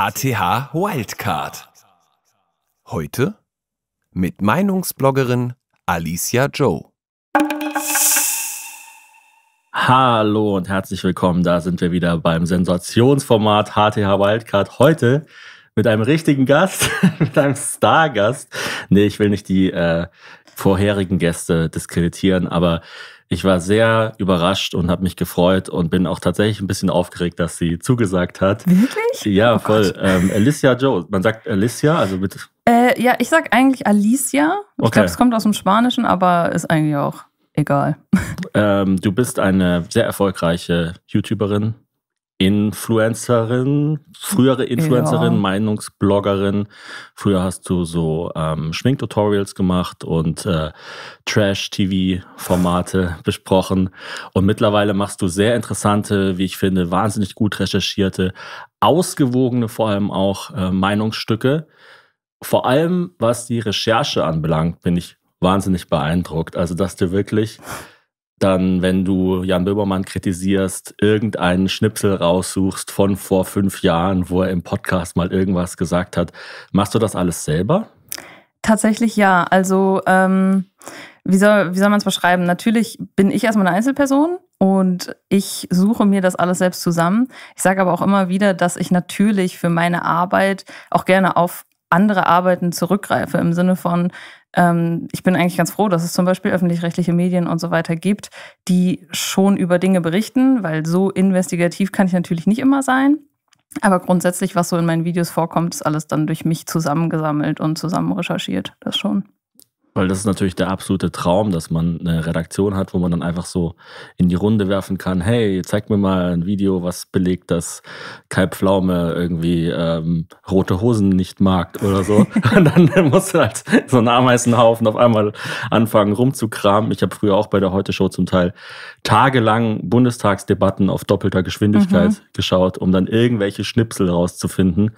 HTH Wildcard. Heute mit Meinungsbloggerin Alicia Joe. Hallo und herzlich willkommen. Da sind wir wieder beim Sensationsformat HTH Wildcard. Heute mit einem richtigen Gast, mit einem Stargast. Nee, ich will nicht die äh, vorherigen Gäste diskreditieren, aber ich war sehr überrascht und habe mich gefreut und bin auch tatsächlich ein bisschen aufgeregt, dass sie zugesagt hat. Wirklich? Ja, oh voll. Ähm, Alicia Joe. Man sagt Alicia, also mit. Äh, ja, ich sag eigentlich Alicia. Ich okay. glaube, es kommt aus dem Spanischen, aber ist eigentlich auch egal. Ähm, du bist eine sehr erfolgreiche YouTuberin, Influencerin, frühere Influencerin, ja. Meinungsbloggerin. Früher hast du so ähm, Schminktutorials gemacht und äh, Trash-TV-Formate besprochen. Und mittlerweile machst du sehr interessante, wie ich finde, wahnsinnig gut recherchierte, ausgewogene vor allem auch äh, Meinungsstücke. Vor allem was die Recherche anbelangt, bin ich wahnsinnig beeindruckt. Also, dass du wirklich dann, wenn du Jan Böhmermann kritisierst, irgendeinen Schnipsel raussuchst von vor fünf Jahren, wo er im Podcast mal irgendwas gesagt hat. Machst du das alles selber? Tatsächlich ja. Also, ähm, wie soll, wie soll man es beschreiben? Natürlich bin ich erstmal eine Einzelperson und ich suche mir das alles selbst zusammen. Ich sage aber auch immer wieder, dass ich natürlich für meine Arbeit auch gerne auf andere Arbeiten zurückgreife, im Sinne von, ähm, ich bin eigentlich ganz froh, dass es zum Beispiel öffentlich-rechtliche Medien und so weiter gibt, die schon über Dinge berichten, weil so investigativ kann ich natürlich nicht immer sein. Aber grundsätzlich, was so in meinen Videos vorkommt, ist alles dann durch mich zusammengesammelt und zusammen recherchiert. Das schon. Weil das ist natürlich der absolute Traum, dass man eine Redaktion hat, wo man dann einfach so in die Runde werfen kann, hey, zeig mir mal ein Video, was belegt, dass Kai Pflaume irgendwie ähm, rote Hosen nicht mag oder so. Und dann muss halt so ein Ameisenhaufen auf einmal anfangen rumzukramen. Ich habe früher auch bei der Heute-Show zum Teil tagelang Bundestagsdebatten auf doppelter Geschwindigkeit mhm. geschaut, um dann irgendwelche Schnipsel rauszufinden.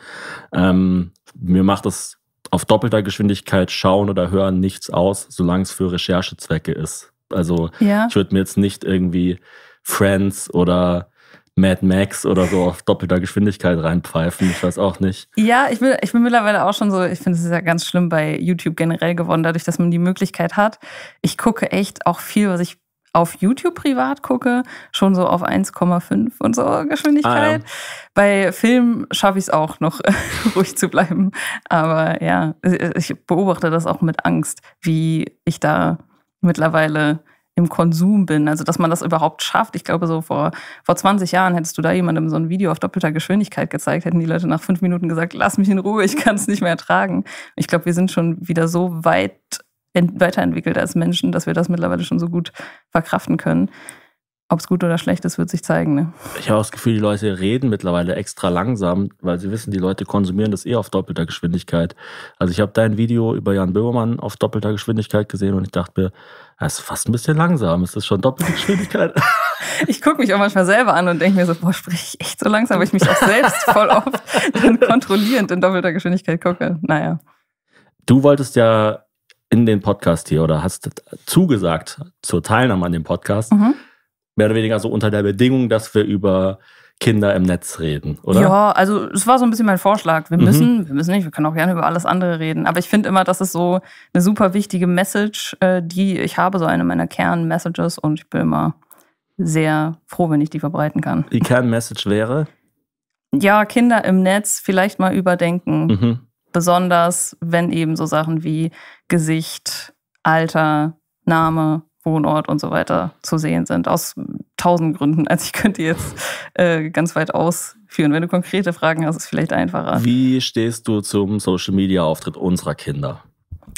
Ähm, mir macht das auf doppelter Geschwindigkeit schauen oder hören nichts aus, solange es für Recherchezwecke ist. Also ja. ich würde mir jetzt nicht irgendwie Friends oder Mad Max oder so auf doppelter Geschwindigkeit reinpfeifen. Ich weiß auch nicht. Ja, ich bin, ich bin mittlerweile auch schon so, ich finde es ja ganz schlimm bei YouTube generell geworden, dadurch, dass man die Möglichkeit hat. Ich gucke echt auch viel, was ich auf YouTube privat gucke, schon so auf 1,5 und so Geschwindigkeit. Ah, ja. Bei Film schaffe ich es auch noch ruhig zu bleiben. Aber ja, ich beobachte das auch mit Angst, wie ich da mittlerweile im Konsum bin. Also, dass man das überhaupt schafft. Ich glaube, so vor, vor 20 Jahren hättest du da jemandem so ein Video auf doppelter Geschwindigkeit gezeigt, hätten die Leute nach fünf Minuten gesagt, lass mich in Ruhe, ich kann es nicht mehr ertragen. Ich glaube, wir sind schon wieder so weit weiterentwickelt als Menschen, dass wir das mittlerweile schon so gut verkraften können. Ob es gut oder schlecht ist, wird sich zeigen. Ne? Ich habe das Gefühl, die Leute reden mittlerweile extra langsam, weil sie wissen, die Leute konsumieren das eh auf doppelter Geschwindigkeit. Also ich habe dein Video über Jan Böhmermann auf doppelter Geschwindigkeit gesehen und ich dachte mir, das ist fast ein bisschen langsam. Ist das schon doppelte Geschwindigkeit? ich gucke mich auch manchmal selber an und denke mir so, boah, spreche ich echt so langsam, weil ich mich auch selbst voll oft dann kontrollierend in doppelter Geschwindigkeit gucke. Naja. Du wolltest ja in den Podcast hier oder hast zugesagt zur Teilnahme an dem Podcast, mhm. mehr oder weniger so unter der Bedingung, dass wir über Kinder im Netz reden, oder? Ja, also es war so ein bisschen mein Vorschlag. Wir mhm. müssen, mhm. wir müssen nicht, wir können auch gerne über alles andere reden. Aber ich finde immer, das ist so eine super wichtige Message, äh, die ich habe, so eine meiner Kern-Messages und ich bin immer sehr froh, wenn ich die verbreiten kann. Die Kern-Message wäre? Ja, Kinder im Netz vielleicht mal überdenken. Mhm. Besonders wenn eben so Sachen wie Gesicht, Alter, Name, Wohnort und so weiter zu sehen sind. Aus tausend Gründen. Also ich könnte jetzt äh, ganz weit ausführen. Wenn du konkrete Fragen hast, ist es vielleicht einfacher. Wie stehst du zum Social-Media-Auftritt unserer Kinder?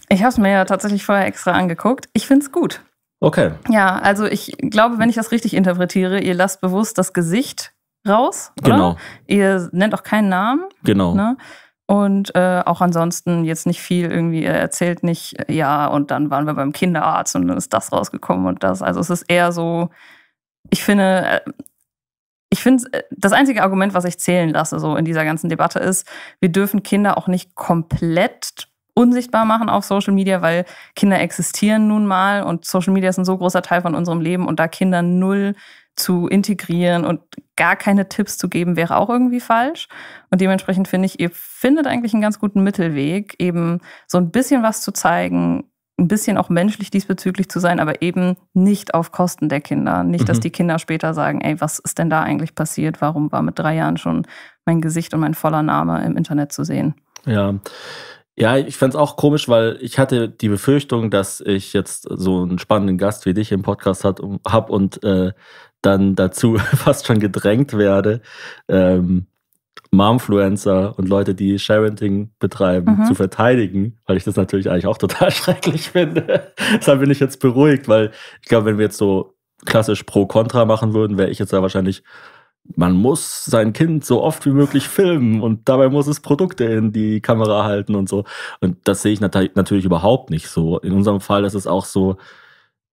Ich habe es mir ja tatsächlich vorher extra angeguckt. Ich finde es gut. Okay. Ja, also ich glaube, wenn ich das richtig interpretiere, ihr lasst bewusst das Gesicht raus. Oder? Genau. Ihr nennt auch keinen Namen. Genau. Ne? Und äh, auch ansonsten jetzt nicht viel irgendwie, erzählt nicht, äh, ja, und dann waren wir beim Kinderarzt und dann ist das rausgekommen und das. Also es ist eher so, ich finde, äh, ich finde, äh, das einzige Argument, was ich zählen lasse, so in dieser ganzen Debatte ist, wir dürfen Kinder auch nicht komplett unsichtbar machen auf Social Media, weil Kinder existieren nun mal und Social Media ist ein so großer Teil von unserem Leben und da Kinder null zu integrieren und gar keine Tipps zu geben, wäre auch irgendwie falsch. Und dementsprechend finde ich, ihr findet eigentlich einen ganz guten Mittelweg, eben so ein bisschen was zu zeigen, ein bisschen auch menschlich diesbezüglich zu sein, aber eben nicht auf Kosten der Kinder. Nicht, dass mhm. die Kinder später sagen, ey, was ist denn da eigentlich passiert? Warum war mit drei Jahren schon mein Gesicht und mein voller Name im Internet zu sehen? Ja. Ja, ich fand es auch komisch, weil ich hatte die Befürchtung, dass ich jetzt so einen spannenden Gast wie dich im Podcast habe und äh, dann dazu fast schon gedrängt werde, ähm, Momfluencer und Leute, die Sharenting betreiben, mhm. zu verteidigen, weil ich das natürlich eigentlich auch total schrecklich finde. Deshalb bin ich jetzt beruhigt, weil ich glaube, wenn wir jetzt so klassisch Pro-Contra machen würden, wäre ich jetzt da wahrscheinlich, man muss sein Kind so oft wie möglich filmen und dabei muss es Produkte in die Kamera halten und so. Und das sehe ich natürlich überhaupt nicht so. In unserem Fall ist es auch so,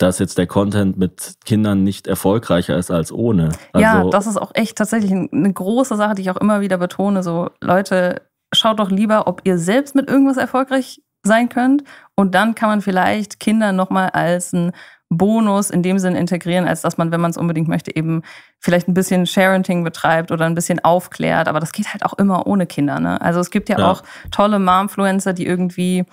dass jetzt der Content mit Kindern nicht erfolgreicher ist als ohne. Also ja, das ist auch echt tatsächlich eine große Sache, die ich auch immer wieder betone. So, Leute, schaut doch lieber, ob ihr selbst mit irgendwas erfolgreich sein könnt. Und dann kann man vielleicht Kinder nochmal als einen Bonus in dem Sinn integrieren, als dass man, wenn man es unbedingt möchte, eben vielleicht ein bisschen Sharenting betreibt oder ein bisschen aufklärt. Aber das geht halt auch immer ohne Kinder. Ne? Also es gibt ja, ja. auch tolle Momfluencer, die irgendwie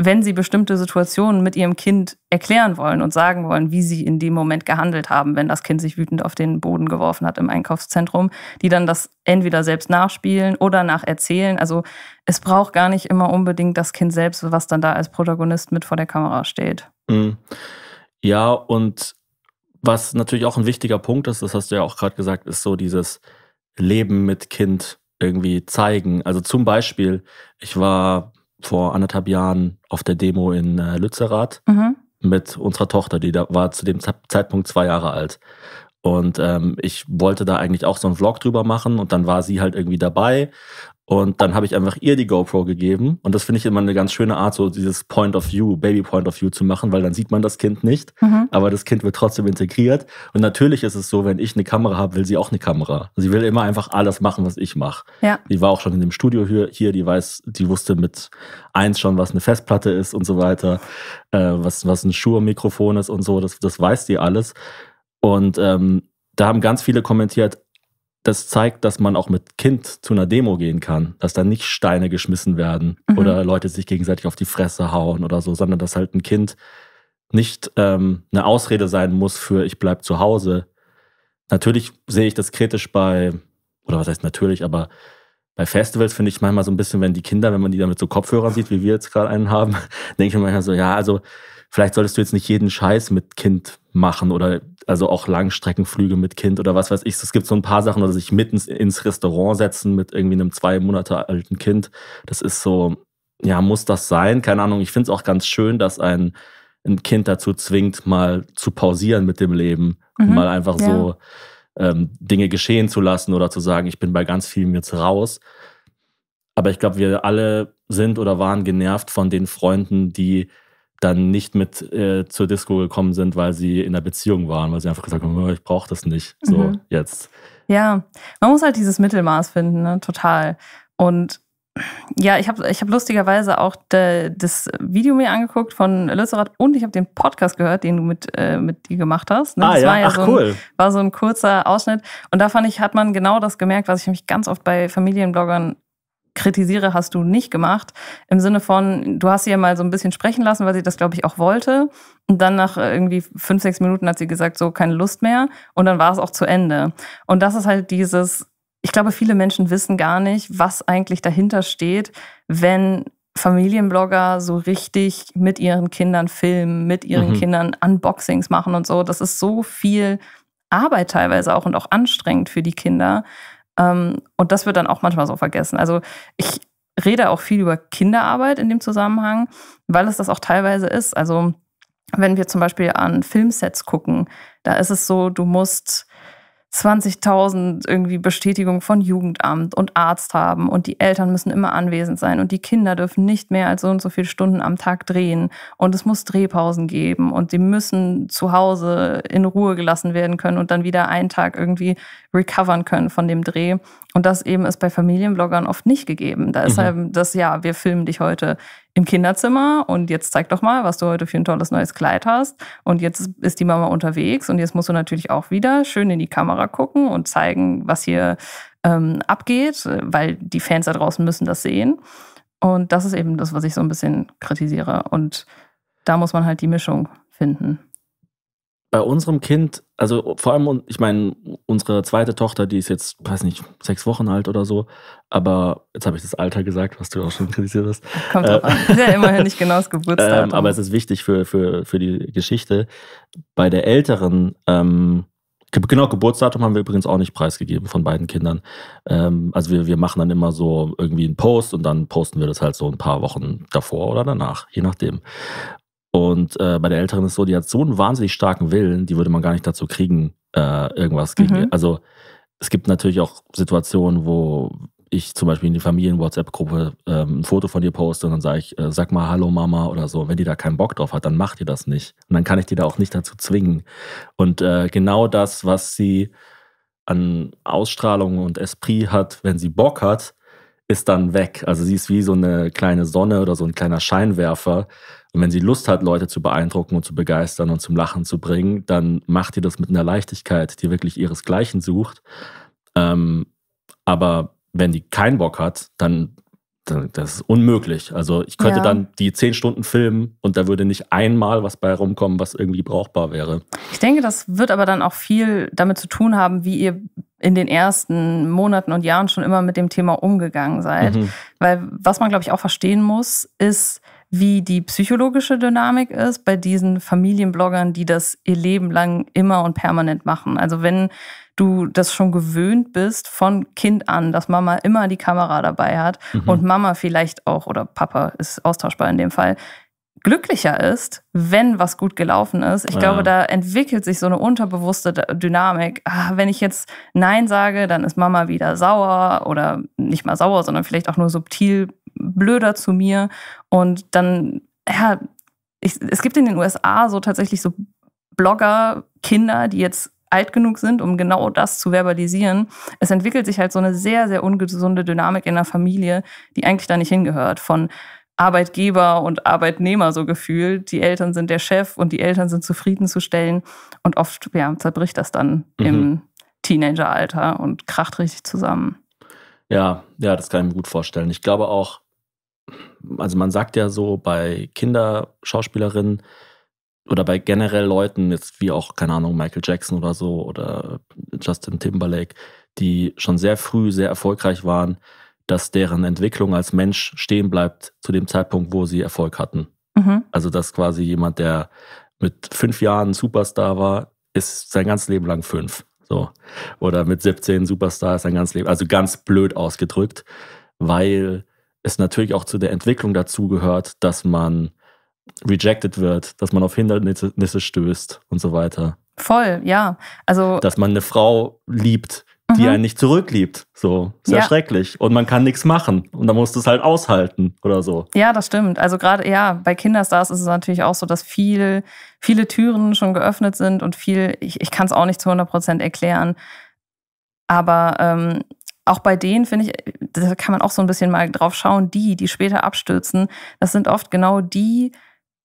wenn sie bestimmte Situationen mit ihrem Kind erklären wollen und sagen wollen, wie sie in dem Moment gehandelt haben, wenn das Kind sich wütend auf den Boden geworfen hat im Einkaufszentrum, die dann das entweder selbst nachspielen oder nacherzählen. Also es braucht gar nicht immer unbedingt das Kind selbst, was dann da als Protagonist mit vor der Kamera steht. Mhm. Ja, und was natürlich auch ein wichtiger Punkt ist, das hast du ja auch gerade gesagt, ist so dieses Leben mit Kind irgendwie zeigen. Also zum Beispiel, ich war vor anderthalb Jahren auf der Demo in äh, Lützerath mhm. mit unserer Tochter, die da war zu dem Zeitpunkt zwei Jahre alt. Und ähm, ich wollte da eigentlich auch so einen Vlog drüber machen und dann war sie halt irgendwie dabei und dann habe ich einfach ihr die GoPro gegeben. Und das finde ich immer eine ganz schöne Art, so dieses Point of View, Baby Point of View zu machen, weil dann sieht man das Kind nicht, mhm. aber das Kind wird trotzdem integriert. Und natürlich ist es so, wenn ich eine Kamera habe, will sie auch eine Kamera. Also sie will immer einfach alles machen, was ich mache. Ja. Die war auch schon in dem Studio hier, hier, die weiß, die wusste mit eins schon, was eine Festplatte ist und so weiter, äh, was, was ein shure ist und so, das, das weiß die alles. Und ähm, da haben ganz viele kommentiert, das zeigt, dass man auch mit Kind zu einer Demo gehen kann, dass da nicht Steine geschmissen werden mhm. oder Leute sich gegenseitig auf die Fresse hauen oder so, sondern dass halt ein Kind nicht ähm, eine Ausrede sein muss für ich bleib zu Hause. Natürlich sehe ich das kritisch bei, oder was heißt natürlich, aber bei Festivals finde ich manchmal so ein bisschen, wenn die Kinder, wenn man die damit so Kopfhörern sieht, wie wir jetzt gerade einen haben, denke ich manchmal so, ja, also vielleicht solltest du jetzt nicht jeden Scheiß mit Kind machen oder also auch Langstreckenflüge mit Kind oder was weiß ich. Es gibt so ein paar Sachen, oder sich mittens ins Restaurant setzen mit irgendwie einem zwei Monate alten Kind. Das ist so, ja, muss das sein? Keine Ahnung. Ich finde es auch ganz schön, dass ein, ein Kind dazu zwingt, mal zu pausieren mit dem Leben. Mhm, mal einfach ja. so ähm, Dinge geschehen zu lassen oder zu sagen, ich bin bei ganz vielem jetzt raus. Aber ich glaube, wir alle sind oder waren genervt von den Freunden, die dann nicht mit äh, zur Disco gekommen sind, weil sie in einer Beziehung waren, weil sie einfach gesagt haben, oh, ich brauche das nicht. So, mhm. jetzt. Ja, man muss halt dieses Mittelmaß finden, ne? total. Und ja, ich habe ich hab lustigerweise auch de, das Video mir angeguckt von Lützerath und ich habe den Podcast gehört, den du mit, äh, mit dir gemacht hast. Ne? Ah, das ja? war ja Ach, so ein, cool. War so ein kurzer Ausschnitt. Und da fand ich, hat man genau das gemerkt, was ich nämlich ganz oft bei Familienbloggern kritisiere, hast du nicht gemacht. Im Sinne von, du hast sie ja mal so ein bisschen sprechen lassen, weil sie das, glaube ich, auch wollte. Und dann nach äh, irgendwie fünf, sechs Minuten hat sie gesagt, so keine Lust mehr. Und dann war es auch zu Ende. Und das ist halt dieses, ich glaube, viele Menschen wissen gar nicht, was eigentlich dahinter steht, wenn Familienblogger so richtig mit ihren Kindern filmen, mit ihren mhm. Kindern Unboxings machen und so. Das ist so viel Arbeit teilweise auch und auch anstrengend für die Kinder. Ähm, und das wird dann auch manchmal so vergessen. Also ich rede auch viel über Kinderarbeit in dem Zusammenhang, weil es das auch teilweise ist. Also wenn wir zum Beispiel an Filmsets gucken, da ist es so, du musst 20.000 irgendwie Bestätigung von Jugendamt und Arzt haben und die Eltern müssen immer anwesend sein und die Kinder dürfen nicht mehr als so und so viele Stunden am Tag drehen und es muss Drehpausen geben und sie müssen zu Hause in Ruhe gelassen werden können und dann wieder einen Tag irgendwie recovern können von dem Dreh. Und das eben ist bei Familienbloggern oft nicht gegeben. Da ist mhm. halt das, ja, wir filmen dich heute im Kinderzimmer und jetzt zeig doch mal, was du heute für ein tolles neues Kleid hast. Und jetzt ist die Mama unterwegs und jetzt musst du natürlich auch wieder schön in die Kamera gucken und zeigen, was hier ähm, abgeht, weil die Fans da draußen müssen das sehen. Und das ist eben das, was ich so ein bisschen kritisiere. Und da muss man halt die Mischung finden bei unserem Kind, also vor allem, ich meine, unsere zweite Tochter, die ist jetzt, weiß nicht, sechs Wochen alt oder so, aber jetzt habe ich das Alter gesagt, was du auch schon kritisiert hast. Kommt äh, an. Ist ja immerhin nicht genau das Geburtstag. Ähm, aber es ist wichtig für, für, für die Geschichte. Bei der älteren, ähm, Genau, Geburtsdatum haben wir übrigens auch nicht preisgegeben von beiden Kindern. Ähm, also wir, wir machen dann immer so irgendwie einen Post und dann posten wir das halt so ein paar Wochen davor oder danach, je nachdem. Und äh, bei der Älteren ist es so, die hat so einen wahnsinnig starken Willen, die würde man gar nicht dazu kriegen, äh, irgendwas gegen. Mhm. Also es gibt natürlich auch Situationen, wo ich zum Beispiel in die Familien-WhatsApp-Gruppe ähm, ein Foto von dir poste und dann sage ich, äh, sag mal Hallo Mama oder so. Wenn die da keinen Bock drauf hat, dann macht ihr das nicht. Und dann kann ich die da auch nicht dazu zwingen. Und äh, genau das, was sie an Ausstrahlung und Esprit hat, wenn sie Bock hat, ist dann weg. Also sie ist wie so eine kleine Sonne oder so ein kleiner Scheinwerfer, und wenn sie Lust hat, Leute zu beeindrucken und zu begeistern und zum Lachen zu bringen, dann macht ihr das mit einer Leichtigkeit, die wirklich ihresgleichen sucht. Ähm, aber wenn die keinen Bock hat, dann, dann das ist unmöglich. Also ich könnte ja. dann die zehn Stunden filmen und da würde nicht einmal was bei rumkommen, was irgendwie brauchbar wäre. Ich denke, das wird aber dann auch viel damit zu tun haben, wie ihr in den ersten Monaten und Jahren schon immer mit dem Thema umgegangen seid. Mhm. Weil was man, glaube ich, auch verstehen muss, ist, wie die psychologische Dynamik ist bei diesen Familienbloggern, die das ihr Leben lang immer und permanent machen. Also wenn du das schon gewöhnt bist von Kind an, dass Mama immer die Kamera dabei hat mhm. und Mama vielleicht auch oder Papa ist austauschbar in dem Fall glücklicher ist, wenn was gut gelaufen ist. Ich ja. glaube, da entwickelt sich so eine unterbewusste Dynamik. Ach, wenn ich jetzt Nein sage, dann ist Mama wieder sauer oder nicht mal sauer, sondern vielleicht auch nur subtil blöder zu mir. Und dann, ja, ich, es gibt in den USA so tatsächlich so Blogger, Kinder, die jetzt alt genug sind, um genau das zu verbalisieren. Es entwickelt sich halt so eine sehr, sehr ungesunde Dynamik in der Familie, die eigentlich da nicht hingehört. Von Arbeitgeber und Arbeitnehmer so gefühlt. Die Eltern sind der Chef und die Eltern sind zufriedenzustellen. Und oft ja, zerbricht das dann mhm. im Teenageralter und kracht richtig zusammen. Ja, ja, das kann ich mir gut vorstellen. Ich glaube auch, also man sagt ja so bei Kinderschauspielerinnen oder bei generell Leuten, jetzt wie auch, keine Ahnung, Michael Jackson oder so oder Justin Timberlake, die schon sehr früh sehr erfolgreich waren, dass deren Entwicklung als Mensch stehen bleibt zu dem Zeitpunkt, wo sie Erfolg hatten. Mhm. Also dass quasi jemand, der mit fünf Jahren Superstar war, ist sein ganzes Leben lang fünf. So. Oder mit 17 Superstar ist ein ganz Leben. Also ganz blöd ausgedrückt, weil es natürlich auch zu der Entwicklung dazugehört, dass man rejected wird, dass man auf Hindernisse stößt und so weiter. Voll, ja. Also dass man eine Frau liebt, die mhm. einen nicht zurückliebt. So, sehr ja. schrecklich. Und man kann nichts machen. Und dann musst du es halt aushalten oder so. Ja, das stimmt. Also gerade ja, bei Kinderstars ist es natürlich auch so, dass viel, viele Türen schon geöffnet sind und viel, ich, ich kann es auch nicht zu 100 erklären. Aber ähm, auch bei denen finde ich, da kann man auch so ein bisschen mal drauf schauen, die, die später abstürzen, das sind oft genau die,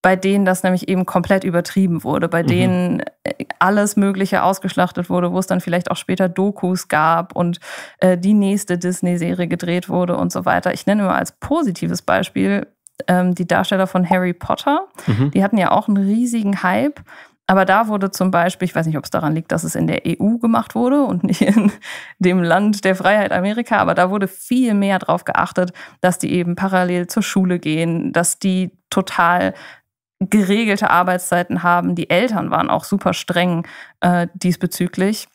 bei denen das nämlich eben komplett übertrieben wurde, bei mhm. denen äh, alles Mögliche ausgeschlachtet wurde, wo es dann vielleicht auch später Dokus gab und äh, die nächste Disney-Serie gedreht wurde und so weiter. Ich nenne mal als positives Beispiel ähm, die Darsteller von Harry Potter. Mhm. Die hatten ja auch einen riesigen Hype. Aber da wurde zum Beispiel, ich weiß nicht, ob es daran liegt, dass es in der EU gemacht wurde und nicht in dem Land der Freiheit Amerika, aber da wurde viel mehr darauf geachtet, dass die eben parallel zur Schule gehen, dass die total geregelte Arbeitszeiten haben. Die Eltern waren auch super streng äh, diesbezüglich.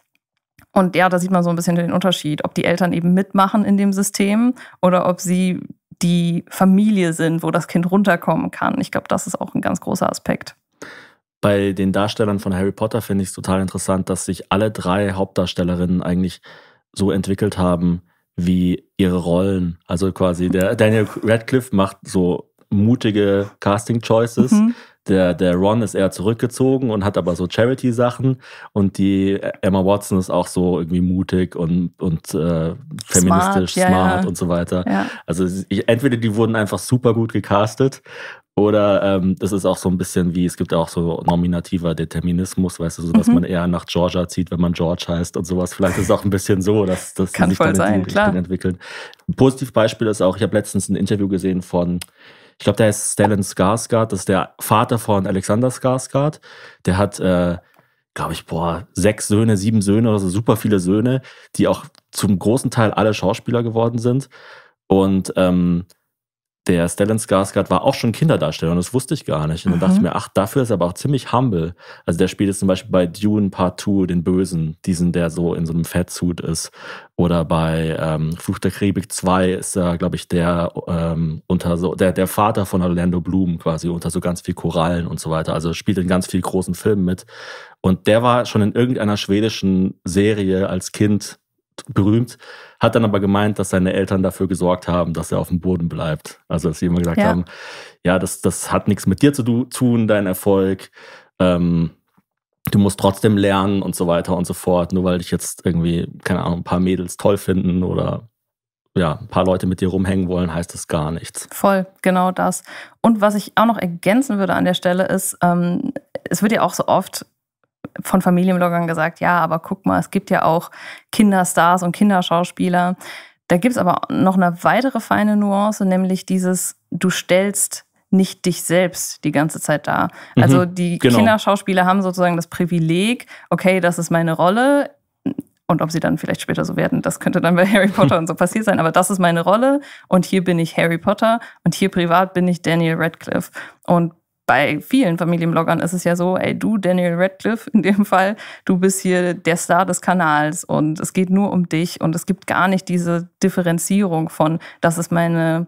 Und ja, da sieht man so ein bisschen den Unterschied, ob die Eltern eben mitmachen in dem System oder ob sie die Familie sind, wo das Kind runterkommen kann. Ich glaube, das ist auch ein ganz großer Aspekt. Bei den Darstellern von Harry Potter finde ich es total interessant, dass sich alle drei Hauptdarstellerinnen eigentlich so entwickelt haben, wie ihre Rollen. Also quasi der Daniel Radcliffe macht so mutige Casting-Choices. Mhm. Der, der Ron ist eher zurückgezogen und hat aber so Charity-Sachen. Und die äh, Emma Watson ist auch so irgendwie mutig und, und äh, feministisch, smart, smart ja. und so weiter. Ja. Also ich, entweder die wurden einfach super gut gecastet oder ähm, das ist auch so ein bisschen wie, es gibt auch so nominativer Determinismus, weißt du, so, dass mhm. man eher nach Georgia zieht, wenn man George heißt und sowas. Vielleicht ist es auch ein bisschen so, dass, dass Kann sich dann in die Richtung entwickeln. Ein Beispiel ist auch, ich habe letztens ein Interview gesehen von ich glaube, der ist Stellan Skarsgård, das ist der Vater von Alexander Skarsgård. Der hat, äh, glaube ich, boah, sechs Söhne, sieben Söhne oder so, super viele Söhne, die auch zum großen Teil alle Schauspieler geworden sind. Und ähm, der Stellan Skarsgård war auch schon Kinderdarsteller und das wusste ich gar nicht. Und dann mhm. dachte ich mhm. mir, ach, dafür ist er aber auch ziemlich humble. Also der spielt jetzt zum Beispiel bei Dune Part 2 den Bösen, diesen, der so in so einem Fettsuit ist. Oder bei ähm, Fluch der Karibik 2 ist er, glaube ich, der ähm, unter so, der, der Vater von Orlando Bloom quasi, unter so ganz viel Korallen und so weiter. Also spielt in ganz vielen großen Filmen mit. Und der war schon in irgendeiner schwedischen Serie als Kind berühmt, hat dann aber gemeint, dass seine Eltern dafür gesorgt haben, dass er auf dem Boden bleibt. Also dass sie immer gesagt ja. haben, ja, das, das hat nichts mit dir zu tun, dein Erfolg. Ähm, du musst trotzdem lernen und so weiter und so fort, nur weil dich jetzt irgendwie, keine Ahnung, ein paar Mädels toll finden oder ja, ein paar Leute mit dir rumhängen wollen, heißt das gar nichts. Voll, genau das. Und was ich auch noch ergänzen würde an der Stelle ist, ähm, es wird ja auch so oft von Familienbloggern gesagt, ja, aber guck mal, es gibt ja auch Kinderstars und Kinderschauspieler. Da gibt es aber noch eine weitere feine Nuance, nämlich dieses, du stellst nicht dich selbst die ganze Zeit dar. Mhm, also die genau. Kinderschauspieler haben sozusagen das Privileg, okay, das ist meine Rolle, und ob sie dann vielleicht später so werden, das könnte dann bei Harry Potter und so passiert sein. Aber das ist meine Rolle und hier bin ich Harry Potter und hier privat bin ich Daniel Radcliffe. Und bei vielen Familienbloggern ist es ja so, ey, du, Daniel Radcliffe in dem Fall, du bist hier der Star des Kanals und es geht nur um dich und es gibt gar nicht diese Differenzierung von, das ist meine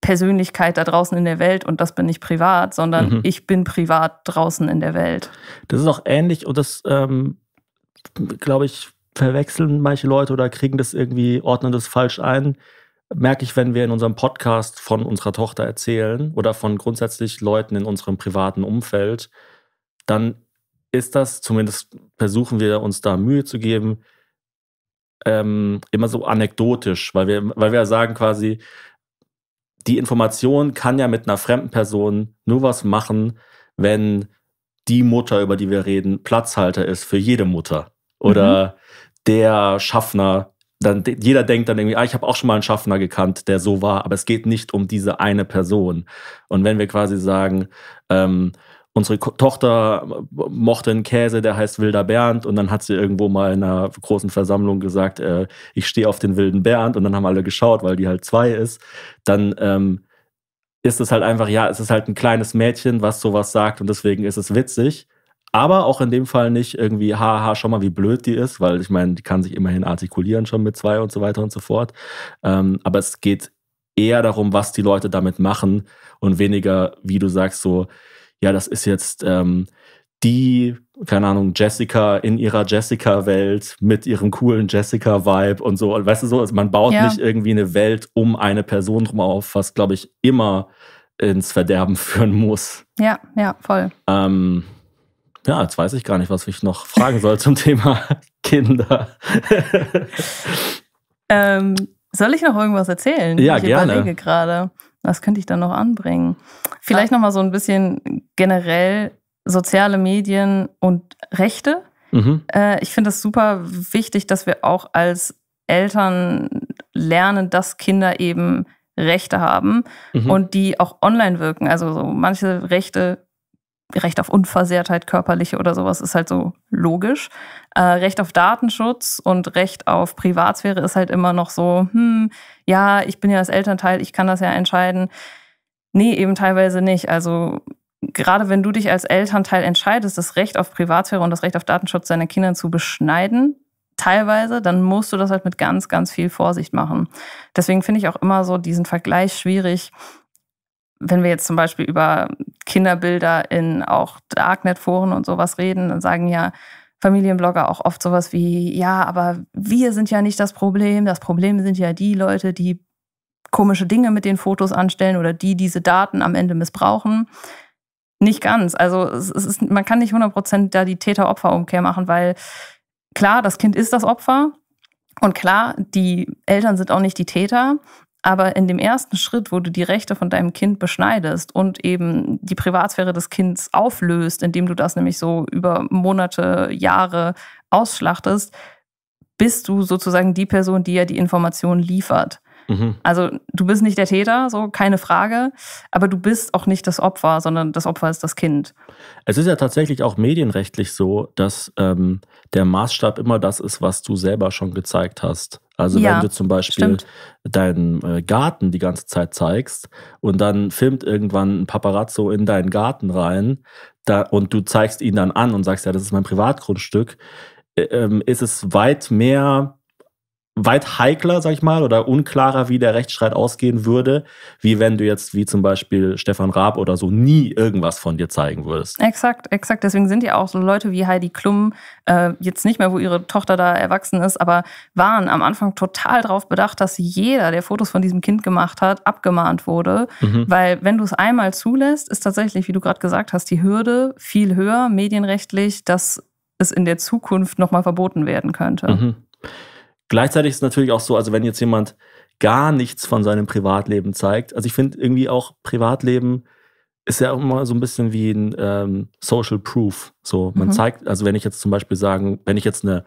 Persönlichkeit da draußen in der Welt und das bin ich privat, sondern mhm. ich bin privat draußen in der Welt. Das ist auch ähnlich und das, ähm, glaube ich, verwechseln manche Leute oder kriegen das irgendwie, ordnen das falsch ein merke ich, wenn wir in unserem Podcast von unserer Tochter erzählen oder von grundsätzlich Leuten in unserem privaten Umfeld, dann ist das, zumindest versuchen wir uns da Mühe zu geben, ähm, immer so anekdotisch, weil wir, weil wir sagen quasi, die Information kann ja mit einer fremden Person nur was machen, wenn die Mutter, über die wir reden, Platzhalter ist für jede Mutter. Oder mhm. der Schaffner dann jeder denkt dann irgendwie, ah, ich habe auch schon mal einen Schaffner gekannt, der so war, aber es geht nicht um diese eine Person. Und wenn wir quasi sagen, ähm, unsere Tochter mochte einen Käse, der heißt Wilder Bernd. Und dann hat sie irgendwo mal in einer großen Versammlung gesagt, äh, ich stehe auf den Wilden Bernd. Und dann haben alle geschaut, weil die halt zwei ist. Dann ähm, ist es halt einfach, ja, es ist halt ein kleines Mädchen, was sowas sagt. Und deswegen ist es witzig. Aber auch in dem Fall nicht irgendwie, haha, schau mal, wie blöd die ist, weil ich meine, die kann sich immerhin artikulieren schon mit zwei und so weiter und so fort. Ähm, aber es geht eher darum, was die Leute damit machen und weniger, wie du sagst, so, ja, das ist jetzt ähm, die, keine Ahnung, Jessica in ihrer Jessica-Welt mit ihrem coolen Jessica-Vibe und so. Und weißt du so, also man baut ja. nicht irgendwie eine Welt um eine Person drum auf, was, glaube ich, immer ins Verderben führen muss. Ja, ja, voll. Ähm, ja, jetzt weiß ich gar nicht, was ich noch fragen soll zum Thema Kinder. ähm, soll ich noch irgendwas erzählen? Ja, ich gerne. Überlege gerade, was könnte ich da noch anbringen? Vielleicht ah. noch so ein bisschen generell soziale Medien und Rechte. Mhm. Äh, ich finde es super wichtig, dass wir auch als Eltern lernen, dass Kinder eben Rechte haben mhm. und die auch online wirken. Also so manche Rechte Recht auf Unversehrtheit, körperliche oder sowas ist halt so logisch. Äh, Recht auf Datenschutz und Recht auf Privatsphäre ist halt immer noch so, hm, ja, ich bin ja das Elternteil, ich kann das ja entscheiden. Nee, eben teilweise nicht. Also gerade wenn du dich als Elternteil entscheidest, das Recht auf Privatsphäre und das Recht auf Datenschutz deiner Kinder zu beschneiden, teilweise, dann musst du das halt mit ganz, ganz viel Vorsicht machen. Deswegen finde ich auch immer so diesen Vergleich schwierig, wenn wir jetzt zum Beispiel über Kinderbilder in auch Darknet-Foren und sowas reden, dann sagen ja Familienblogger auch oft sowas wie, ja, aber wir sind ja nicht das Problem, das Problem sind ja die Leute, die komische Dinge mit den Fotos anstellen oder die diese Daten am Ende missbrauchen. Nicht ganz. Also es ist, man kann nicht 100% da die Täter-Opfer-Umkehr machen, weil klar, das Kind ist das Opfer und klar, die Eltern sind auch nicht die Täter, aber in dem ersten Schritt, wo du die Rechte von deinem Kind beschneidest und eben die Privatsphäre des Kindes auflöst, indem du das nämlich so über Monate, Jahre ausschlachtest, bist du sozusagen die Person, die ja die Information liefert. Mhm. Also du bist nicht der Täter, so keine Frage, aber du bist auch nicht das Opfer, sondern das Opfer ist das Kind. Es ist ja tatsächlich auch medienrechtlich so, dass ähm, der Maßstab immer das ist, was du selber schon gezeigt hast. Also ja, wenn du zum Beispiel stimmt. deinen äh, Garten die ganze Zeit zeigst und dann filmt irgendwann ein Paparazzo in deinen Garten rein da, und du zeigst ihn dann an und sagst, ja, das ist mein Privatgrundstück, äh, ähm, ist es weit mehr weit heikler, sag ich mal, oder unklarer, wie der Rechtsstreit ausgehen würde, wie wenn du jetzt, wie zum Beispiel Stefan Raab oder so, nie irgendwas von dir zeigen würdest. Exakt, exakt. Deswegen sind ja auch so Leute wie Heidi Klum, äh, jetzt nicht mehr, wo ihre Tochter da erwachsen ist, aber waren am Anfang total darauf bedacht, dass jeder, der Fotos von diesem Kind gemacht hat, abgemahnt wurde. Mhm. Weil wenn du es einmal zulässt, ist tatsächlich, wie du gerade gesagt hast, die Hürde viel höher medienrechtlich, dass es in der Zukunft nochmal verboten werden könnte. Mhm. Gleichzeitig ist es natürlich auch so, also wenn jetzt jemand gar nichts von seinem Privatleben zeigt, also ich finde irgendwie auch Privatleben ist ja auch immer so ein bisschen wie ein ähm, Social Proof. So, man mhm. zeigt, also wenn ich jetzt zum Beispiel sagen, wenn ich jetzt eine,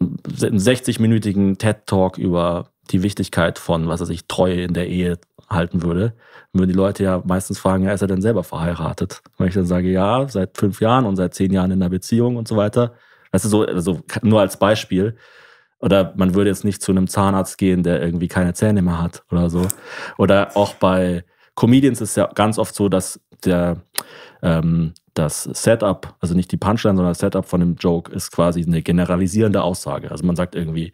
einen 60-minütigen TED-Talk über die Wichtigkeit von, was weiß ich, Treue in der Ehe halten würde, würden die Leute ja meistens fragen, ja, ist er denn selber verheiratet? Wenn ich dann sage, ja, seit fünf Jahren und seit zehn Jahren in einer Beziehung und so weiter. Das ist so, also nur als Beispiel. Oder man würde jetzt nicht zu einem Zahnarzt gehen, der irgendwie keine Zähne mehr hat oder so. Oder auch bei Comedians ist ja ganz oft so, dass der ähm, das Setup, also nicht die Punchline, sondern das Setup von dem Joke ist quasi eine generalisierende Aussage. Also man sagt irgendwie,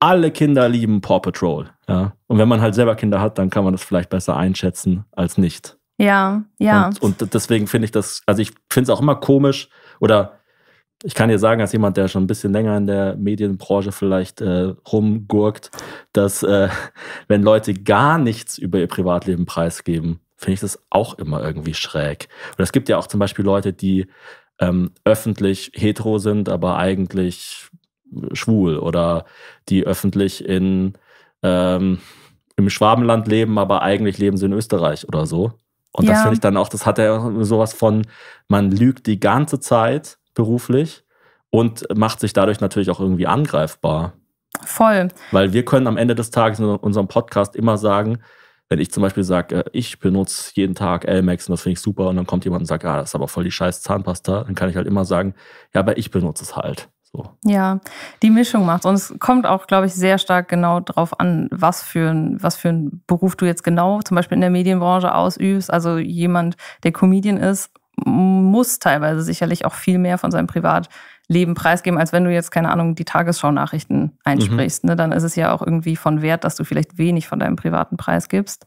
alle Kinder lieben Paw Patrol. Ja? Und wenn man halt selber Kinder hat, dann kann man das vielleicht besser einschätzen als nicht. Ja, ja. Und, und deswegen finde ich das, also ich finde es auch immer komisch oder ich kann dir sagen, als jemand, der schon ein bisschen länger in der Medienbranche vielleicht äh, rumgurkt, dass äh, wenn Leute gar nichts über ihr Privatleben preisgeben, finde ich das auch immer irgendwie schräg. Und es gibt ja auch zum Beispiel Leute, die ähm, öffentlich hetero sind, aber eigentlich schwul oder die öffentlich in, ähm, im Schwabenland leben, aber eigentlich leben sie in Österreich oder so. Und ja. das finde ich dann auch, das hat ja sowas von, man lügt die ganze Zeit beruflich und macht sich dadurch natürlich auch irgendwie angreifbar. Voll. Weil wir können am Ende des Tages in unserem Podcast immer sagen, wenn ich zum Beispiel sage, äh, ich benutze jeden Tag L-Max und das finde ich super und dann kommt jemand und sagt, ah, das ist aber voll die scheiß Zahnpasta, dann kann ich halt immer sagen, ja, aber ich benutze es halt. So. Ja, die Mischung macht und es kommt auch, glaube ich, sehr stark genau darauf an, was für ein was für einen Beruf du jetzt genau zum Beispiel in der Medienbranche ausübst. Also jemand, der Comedian ist, muss teilweise sicherlich auch viel mehr von seinem Privatleben preisgeben, als wenn du jetzt, keine Ahnung, die Tagesschau-Nachrichten einsprichst. Mhm. Ne? Dann ist es ja auch irgendwie von Wert, dass du vielleicht wenig von deinem privaten Preis gibst.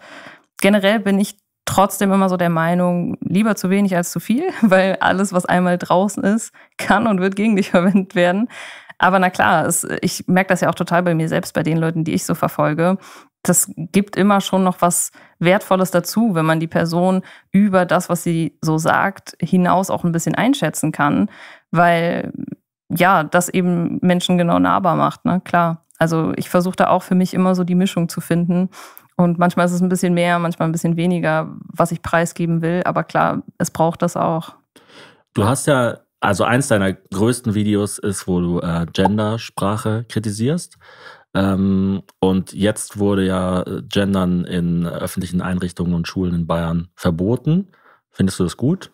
Generell bin ich trotzdem immer so der Meinung, lieber zu wenig als zu viel, weil alles, was einmal draußen ist, kann und wird gegen dich verwendet werden. Aber na klar, es, ich merke das ja auch total bei mir selbst, bei den Leuten, die ich so verfolge das gibt immer schon noch was Wertvolles dazu, wenn man die Person über das, was sie so sagt, hinaus auch ein bisschen einschätzen kann, weil ja, das eben Menschen genau nahbar macht, ne? Klar. Also ich versuche da auch für mich immer so die Mischung zu finden. Und manchmal ist es ein bisschen mehr, manchmal ein bisschen weniger, was ich preisgeben will. Aber klar, es braucht das auch. Du hast ja, also eins deiner größten Videos ist, wo du äh, Gendersprache kritisierst. Ähm, und jetzt wurde ja äh, Gendern in öffentlichen Einrichtungen und Schulen in Bayern verboten. Findest du das gut?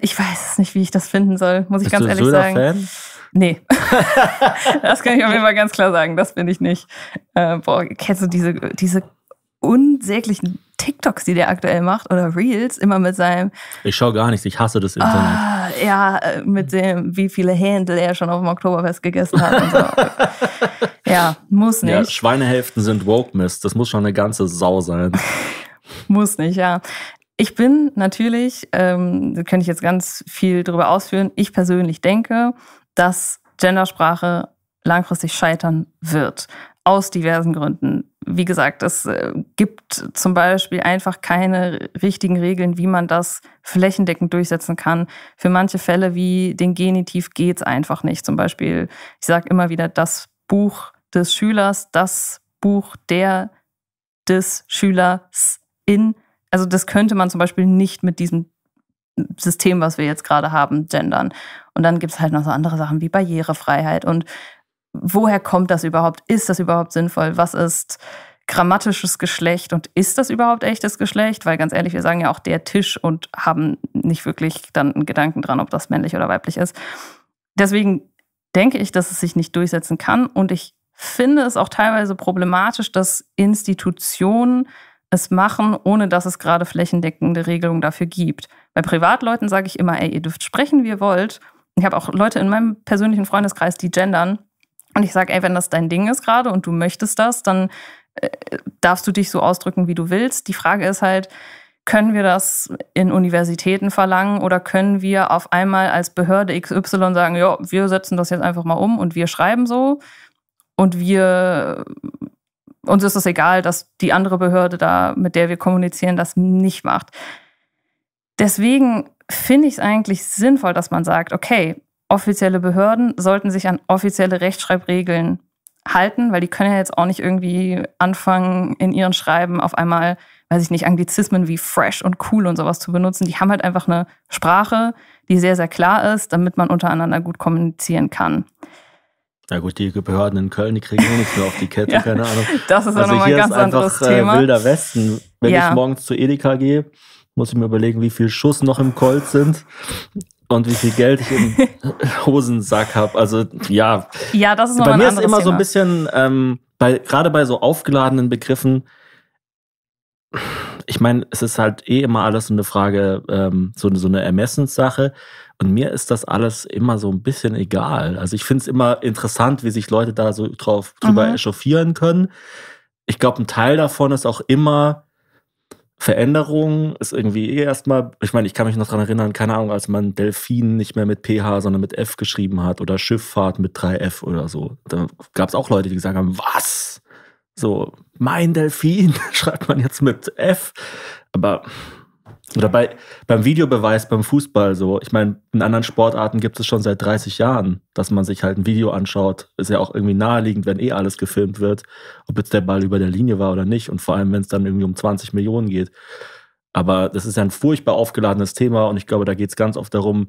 Ich weiß nicht, wie ich das finden soll, muss ich Bist ganz du ehrlich Söder sagen. Fan? Nee. das kann ich auf jeden Fall ganz klar sagen, das bin ich nicht. Äh, boah, kennst du diese, diese unsäglichen TikToks, die der aktuell macht, oder Reels, immer mit seinem. Ich schaue gar nichts, ich hasse das Internet. Ah, ja, äh, mit dem, wie viele Händel er schon auf dem Oktoberfest gegessen hat. Und so. ja, muss nicht. Ja, Schweinehälften sind Woke Mist, das muss schon eine ganze Sau sein. muss nicht, ja. Ich bin natürlich, ähm, da könnte ich jetzt ganz viel drüber ausführen, ich persönlich denke, dass Gendersprache langfristig scheitern wird. Aus diversen Gründen. Wie gesagt, es äh, gibt zum Beispiel einfach keine richtigen Regeln, wie man das flächendeckend durchsetzen kann. Für manche Fälle wie den Genitiv geht es einfach nicht. Zum Beispiel, ich sage immer wieder, das Buch des Schülers, das Buch der des Schülers in. Also das könnte man zum Beispiel nicht mit diesem System, was wir jetzt gerade haben, gendern. Und dann gibt es halt noch so andere Sachen wie Barrierefreiheit und woher kommt das überhaupt? Ist das überhaupt sinnvoll? Was ist grammatisches Geschlecht und ist das überhaupt echtes Geschlecht? Weil ganz ehrlich, wir sagen ja auch der Tisch und haben nicht wirklich dann einen Gedanken dran, ob das männlich oder weiblich ist. Deswegen denke ich, dass es sich nicht durchsetzen kann und ich finde es auch teilweise problematisch, dass Institutionen es machen, ohne dass es gerade flächendeckende Regelungen dafür gibt. Bei Privatleuten sage ich immer, ey, ihr dürft sprechen, wie ihr wollt. Ich habe auch Leute in meinem persönlichen Freundeskreis, die gendern und ich sage, ey, wenn das dein Ding ist gerade und du möchtest das, dann äh, darfst du dich so ausdrücken, wie du willst. Die Frage ist halt, können wir das in Universitäten verlangen oder können wir auf einmal als Behörde XY sagen, ja, wir setzen das jetzt einfach mal um und wir schreiben so und wir uns ist es egal, dass die andere Behörde da, mit der wir kommunizieren, das nicht macht. Deswegen finde ich es eigentlich sinnvoll, dass man sagt, okay, offizielle Behörden sollten sich an offizielle Rechtschreibregeln halten, weil die können ja jetzt auch nicht irgendwie anfangen, in ihren Schreiben auf einmal, weiß ich nicht, Anglizismen wie fresh und cool und sowas zu benutzen. Die haben halt einfach eine Sprache, die sehr, sehr klar ist, damit man untereinander gut kommunizieren kann. Na gut, die Behörden in Köln, die kriegen auch nichts mehr auf die Kette, ja, keine Ahnung. Das ist also nochmal ein ganz anderes einfach, äh, Thema. wilder Westen. Wenn ja. ich morgens zu Edeka gehe, muss ich mir überlegen, wie viel Schuss noch im Colt sind und wie viel Geld ich im Hosensack habe. Also ja. Ja, das ist bei mir ist immer Thema. so ein bisschen, ähm, bei, gerade bei so aufgeladenen Begriffen, ich meine, es ist halt eh immer alles so eine Frage, ähm, so, so eine Ermessenssache. Und mir ist das alles immer so ein bisschen egal. Also ich finde es immer interessant, wie sich Leute da so drauf drüber mhm. echauffieren können. Ich glaube, ein Teil davon ist auch immer, Veränderung ist irgendwie eh erstmal, ich meine, ich kann mich noch daran erinnern, keine Ahnung, als man Delfin nicht mehr mit PH, sondern mit F geschrieben hat oder Schifffahrt mit 3F oder so. Da gab es auch Leute, die gesagt haben, was? So, mein Delfin schreibt man jetzt mit F. Aber oder bei, beim Videobeweis beim Fußball so. Ich meine, in anderen Sportarten gibt es schon seit 30 Jahren, dass man sich halt ein Video anschaut. Ist ja auch irgendwie naheliegend, wenn eh alles gefilmt wird, ob jetzt der Ball über der Linie war oder nicht. Und vor allem, wenn es dann irgendwie um 20 Millionen geht. Aber das ist ja ein furchtbar aufgeladenes Thema und ich glaube, da geht es ganz oft darum,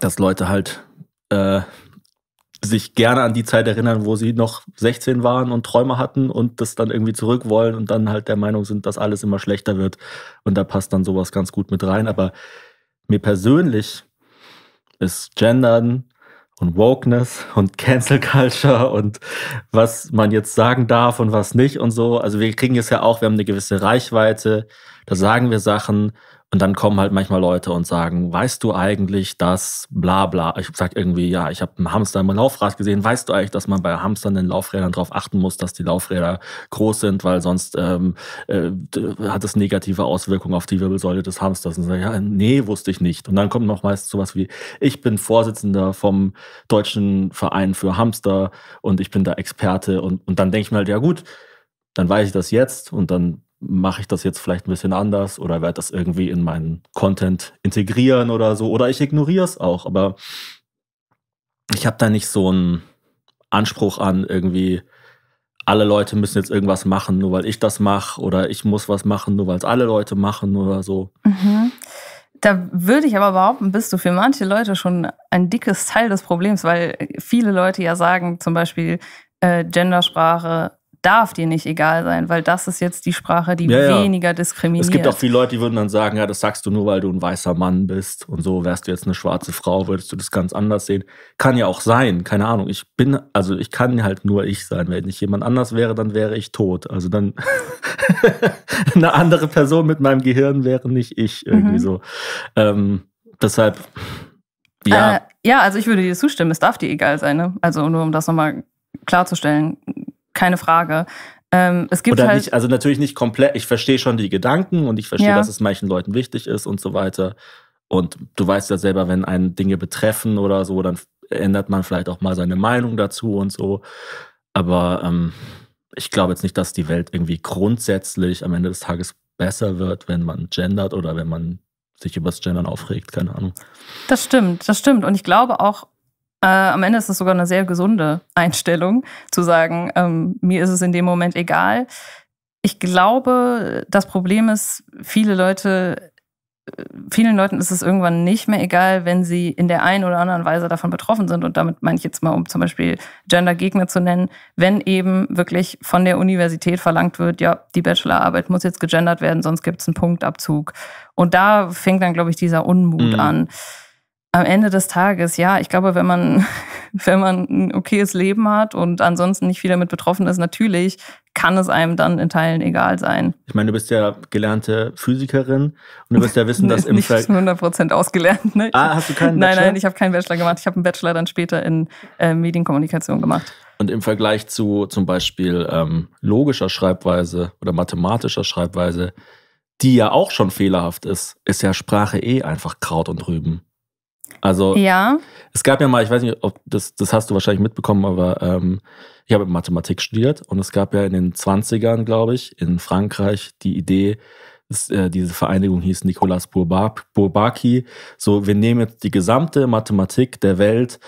dass Leute halt äh, sich gerne an die Zeit erinnern, wo sie noch 16 waren und Träume hatten und das dann irgendwie zurück wollen und dann halt der Meinung sind, dass alles immer schlechter wird. Und da passt dann sowas ganz gut mit rein. Aber mir persönlich ist Gendern und Wokeness und Cancel Culture und was man jetzt sagen darf und was nicht und so. Also wir kriegen es ja auch, wir haben eine gewisse Reichweite, da sagen wir Sachen und dann kommen halt manchmal Leute und sagen, weißt du eigentlich, dass bla bla, ich sag irgendwie, ja, ich habe einen Hamster im Laufrad gesehen, weißt du eigentlich, dass man bei Hamstern den Laufrädern darauf achten muss, dass die Laufräder groß sind, weil sonst ähm, äh, hat es negative Auswirkungen auf die Wirbelsäule des Hamsters. Und sage, ja, nee, wusste ich nicht. Und dann kommt noch meist sowas wie, ich bin Vorsitzender vom Deutschen Verein für Hamster und ich bin da Experte. Und, und dann denke ich mir halt, ja gut, dann weiß ich das jetzt und dann mache ich das jetzt vielleicht ein bisschen anders oder werde das irgendwie in meinen Content integrieren oder so. Oder ich ignoriere es auch, aber ich habe da nicht so einen Anspruch an irgendwie, alle Leute müssen jetzt irgendwas machen, nur weil ich das mache oder ich muss was machen, nur weil es alle Leute machen oder so. Mhm. Da würde ich aber behaupten, bist du für manche Leute schon ein dickes Teil des Problems, weil viele Leute ja sagen, zum Beispiel äh, Gendersprache darf dir nicht egal sein, weil das ist jetzt die Sprache, die ja, weniger ja. diskriminiert. Es gibt auch viele Leute, die würden dann sagen, ja, das sagst du nur, weil du ein weißer Mann bist und so wärst du jetzt eine schwarze Frau, würdest du das ganz anders sehen. Kann ja auch sein, keine Ahnung. Ich bin, also ich kann halt nur ich sein. Wenn ich jemand anders wäre, dann wäre ich tot. Also dann eine andere Person mit meinem Gehirn wäre nicht ich irgendwie mhm. so. Ähm, deshalb. Ja. Äh, ja, also ich würde dir zustimmen, es darf dir egal sein. Ne? Also nur um das nochmal klarzustellen, keine Frage. Ähm, es gibt Oder halt nicht, also natürlich nicht komplett, ich verstehe schon die Gedanken und ich verstehe, ja. dass es manchen Leuten wichtig ist und so weiter. Und du weißt ja selber, wenn einen Dinge betreffen oder so, dann ändert man vielleicht auch mal seine Meinung dazu und so. Aber ähm, ich glaube jetzt nicht, dass die Welt irgendwie grundsätzlich am Ende des Tages besser wird, wenn man gendert oder wenn man sich über das Gendern aufregt, keine Ahnung. Das stimmt, das stimmt. Und ich glaube auch, äh, am Ende ist es sogar eine sehr gesunde Einstellung, zu sagen, ähm, mir ist es in dem Moment egal. Ich glaube, das Problem ist, viele Leute, äh, vielen Leuten ist es irgendwann nicht mehr egal, wenn sie in der einen oder anderen Weise davon betroffen sind. Und damit meine ich jetzt mal, um zum Beispiel Gender-Gegner zu nennen, wenn eben wirklich von der Universität verlangt wird, ja, die Bachelorarbeit muss jetzt gegendert werden, sonst gibt es einen Punktabzug. Und da fängt dann, glaube ich, dieser Unmut mhm. an am Ende des Tages, ja, ich glaube, wenn man, wenn man ein okayes Leben hat und ansonsten nicht viel damit betroffen ist, natürlich kann es einem dann in Teilen egal sein. Ich meine, du bist ja gelernte Physikerin und du wirst ja wissen, dass im Ich bin 100% ausgelernt. Ne? Ah, hast du keinen Bachelor? Nein, nein, ich habe keinen Bachelor gemacht. Ich habe einen Bachelor dann später in äh, Medienkommunikation gemacht. Und im Vergleich zu zum Beispiel ähm, logischer Schreibweise oder mathematischer Schreibweise, die ja auch schon fehlerhaft ist, ist ja Sprache eh einfach Kraut und Rüben. Also ja. es gab ja mal, ich weiß nicht, ob das, das hast du wahrscheinlich mitbekommen, aber ähm, ich habe Mathematik studiert und es gab ja in den 20ern, glaube ich, in Frankreich die Idee, dass, äh, diese Vereinigung hieß Nicolas Bourbaki, so wir nehmen jetzt die gesamte Mathematik der Welt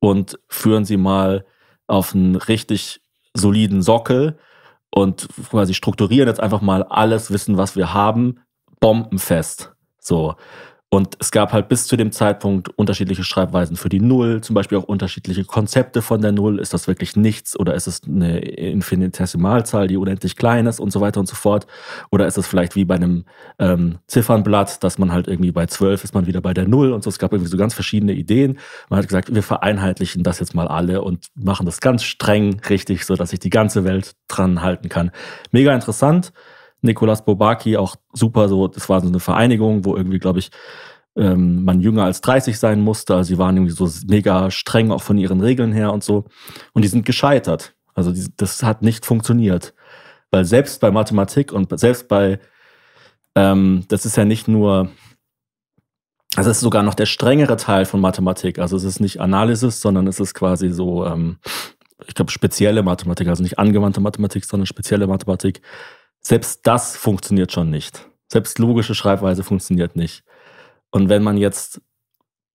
und führen sie mal auf einen richtig soliden Sockel und quasi strukturieren jetzt einfach mal alles Wissen, was wir haben, bombenfest. So. Und es gab halt bis zu dem Zeitpunkt unterschiedliche Schreibweisen für die Null, zum Beispiel auch unterschiedliche Konzepte von der Null. Ist das wirklich nichts oder ist es eine Infinitesimalzahl, die unendlich klein ist und so weiter und so fort? Oder ist es vielleicht wie bei einem ähm, Ziffernblatt, dass man halt irgendwie bei zwölf ist man wieder bei der Null und so. Es gab irgendwie so ganz verschiedene Ideen. Man hat gesagt, wir vereinheitlichen das jetzt mal alle und machen das ganz streng richtig, sodass sich die ganze Welt dran halten kann. Mega interessant. Nikolas Bobaki auch super so, das war so eine Vereinigung, wo irgendwie, glaube ich, ähm, man jünger als 30 sein musste. Also sie waren irgendwie so mega streng auch von ihren Regeln her und so. Und die sind gescheitert. Also die, das hat nicht funktioniert. Weil selbst bei Mathematik und selbst bei, ähm, das ist ja nicht nur, also es ist sogar noch der strengere Teil von Mathematik. Also es ist nicht Analysis, sondern es ist quasi so, ähm, ich glaube, spezielle Mathematik, also nicht angewandte Mathematik, sondern spezielle Mathematik. Selbst das funktioniert schon nicht. Selbst logische Schreibweise funktioniert nicht. Und wenn man jetzt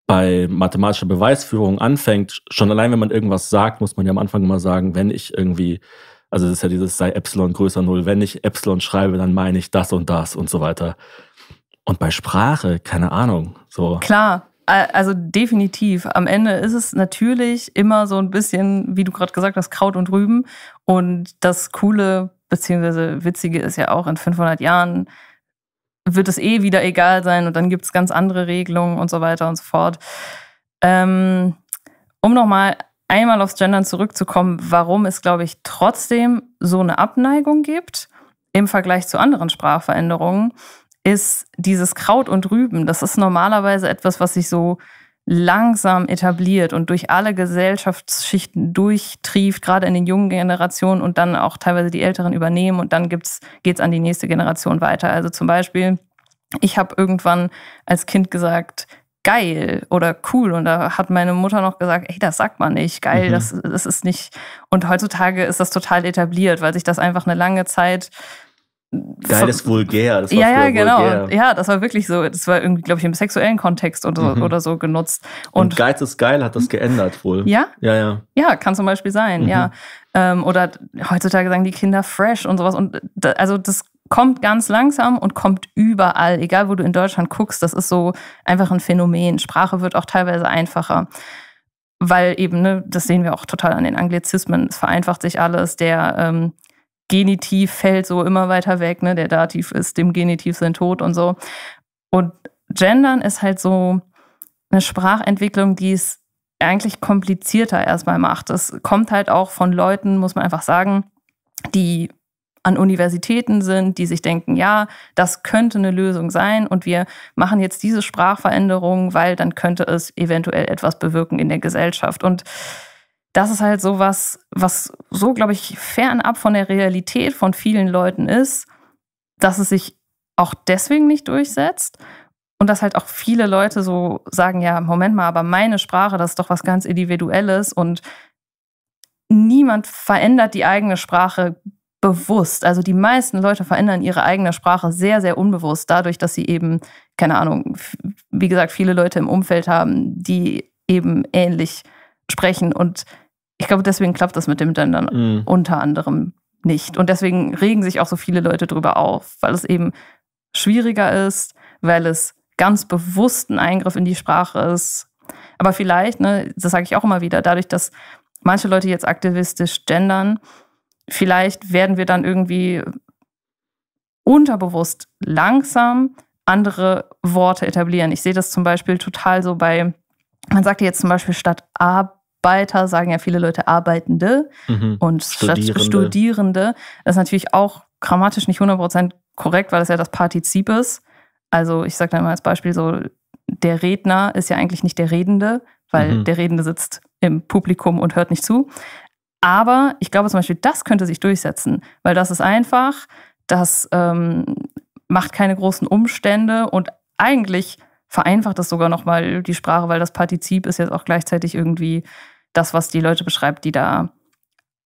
bei mathematischer Beweisführung anfängt, schon allein wenn man irgendwas sagt, muss man ja am Anfang immer sagen, wenn ich irgendwie, also das ist ja dieses sei Epsilon größer Null, wenn ich Epsilon schreibe, dann meine ich das und das und so weiter. Und bei Sprache, keine Ahnung, so. Klar, also definitiv. Am Ende ist es natürlich immer so ein bisschen, wie du gerade gesagt hast, Kraut und Rüben. Und das Coole Beziehungsweise witzige ist ja auch, in 500 Jahren wird es eh wieder egal sein und dann gibt es ganz andere Regelungen und so weiter und so fort. Ähm, um nochmal einmal aufs Gendern zurückzukommen, warum es, glaube ich, trotzdem so eine Abneigung gibt im Vergleich zu anderen Sprachveränderungen, ist dieses Kraut und Rüben. Das ist normalerweise etwas, was sich so langsam etabliert und durch alle Gesellschaftsschichten durchtrieft, gerade in den jungen Generationen und dann auch teilweise die Älteren übernehmen und dann geht es an die nächste Generation weiter. Also zum Beispiel, ich habe irgendwann als Kind gesagt, geil oder cool. Und da hat meine Mutter noch gesagt, ey, das sagt man nicht, geil, mhm. das, das ist nicht. Und heutzutage ist das total etabliert, weil sich das einfach eine lange Zeit Geil, ist Vulgär. Das war ja, ja, genau. Vulgär. Ja, das war wirklich so. Das war irgendwie, glaube ich, im sexuellen Kontext oder, mhm. oder so genutzt. Und, und Geiz ist geil hat das geändert wohl. Ja? Ja, ja. Ja, kann zum Beispiel sein, mhm. ja. Ähm, oder heutzutage sagen die Kinder fresh und sowas. Und da, also das kommt ganz langsam und kommt überall, egal wo du in Deutschland guckst. Das ist so einfach ein Phänomen. Sprache wird auch teilweise einfacher weil eben, ne, das sehen wir auch total an den Anglizismen, es vereinfacht sich alles, der, ähm, Genitiv fällt so immer weiter weg, ne? Der Dativ ist dem Genitiv sein Tod und so. Und Gendern ist halt so eine Sprachentwicklung, die es eigentlich komplizierter erstmal macht. Es kommt halt auch von Leuten, muss man einfach sagen, die an Universitäten sind, die sich denken, ja, das könnte eine Lösung sein und wir machen jetzt diese Sprachveränderung, weil dann könnte es eventuell etwas bewirken in der Gesellschaft. Und das ist halt so was, was so, glaube ich, fernab von der Realität von vielen Leuten ist, dass es sich auch deswegen nicht durchsetzt. Und dass halt auch viele Leute so sagen, ja, Moment mal, aber meine Sprache, das ist doch was ganz Individuelles und niemand verändert die eigene Sprache bewusst. Also die meisten Leute verändern ihre eigene Sprache sehr, sehr unbewusst dadurch, dass sie eben, keine Ahnung, wie gesagt, viele Leute im Umfeld haben, die eben ähnlich sprechen und ich glaube, deswegen klappt das mit dem Gendern mhm. unter anderem nicht. Und deswegen regen sich auch so viele Leute drüber auf, weil es eben schwieriger ist, weil es ganz bewusst ein Eingriff in die Sprache ist. Aber vielleicht, ne, das sage ich auch immer wieder, dadurch, dass manche Leute jetzt aktivistisch gendern, vielleicht werden wir dann irgendwie unterbewusst langsam andere Worte etablieren. Ich sehe das zum Beispiel total so bei, man sagt jetzt zum Beispiel statt A Arbeiter, sagen ja viele Leute Arbeitende mhm. und Studierende. Studierende. Das ist natürlich auch grammatisch nicht 100% korrekt, weil das ja das Partizip ist. Also ich sage da immer als Beispiel so, der Redner ist ja eigentlich nicht der Redende, weil mhm. der Redende sitzt im Publikum und hört nicht zu. Aber ich glaube zum Beispiel, das könnte sich durchsetzen, weil das ist einfach, das ähm, macht keine großen Umstände und eigentlich vereinfacht das sogar nochmal die Sprache, weil das Partizip ist jetzt auch gleichzeitig irgendwie das, was die Leute beschreibt, die da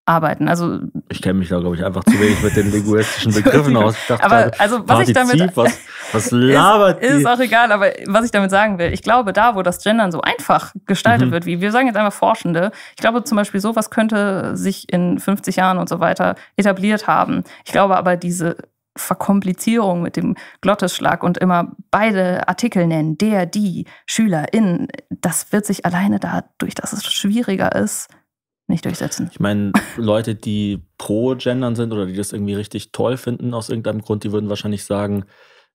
arbeiten. Also ich kenne mich da glaube ich einfach zu wenig mit den linguistischen Begriffen aus. Dachte, aber also was Partizip, ich damit was, was labert ist, ist auch egal, aber was ich damit sagen will, ich glaube, da wo das Gendern so einfach gestaltet mhm. wird, wie wir sagen jetzt einmal Forschende, ich glaube zum Beispiel sowas könnte sich in 50 Jahren und so weiter etabliert haben. Ich glaube aber diese Verkomplizierung mit dem Glottisschlag und immer beide Artikel nennen, der, die, SchülerInnen, das wird sich alleine dadurch, dass es schwieriger ist, nicht durchsetzen. Ich meine, Leute, die pro Gendern sind oder die das irgendwie richtig toll finden aus irgendeinem Grund, die würden wahrscheinlich sagen,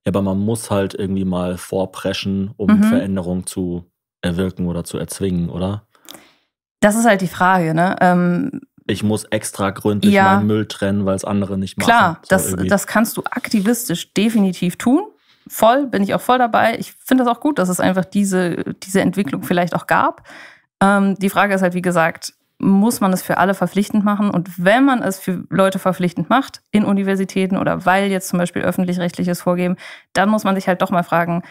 ja, aber man muss halt irgendwie mal vorpreschen, um mhm. Veränderung zu erwirken oder zu erzwingen, oder? Das ist halt die Frage, ne? Ähm, ich muss extra gründlich ja. meinen Müll trennen, weil es andere nicht machen. Klar, so das, das kannst du aktivistisch definitiv tun. Voll, bin ich auch voll dabei. Ich finde das auch gut, dass es einfach diese, diese Entwicklung vielleicht auch gab. Ähm, die Frage ist halt, wie gesagt, muss man es für alle verpflichtend machen? Und wenn man es für Leute verpflichtend macht, in Universitäten oder weil jetzt zum Beispiel öffentlich-rechtliches Vorgeben, dann muss man sich halt doch mal fragen,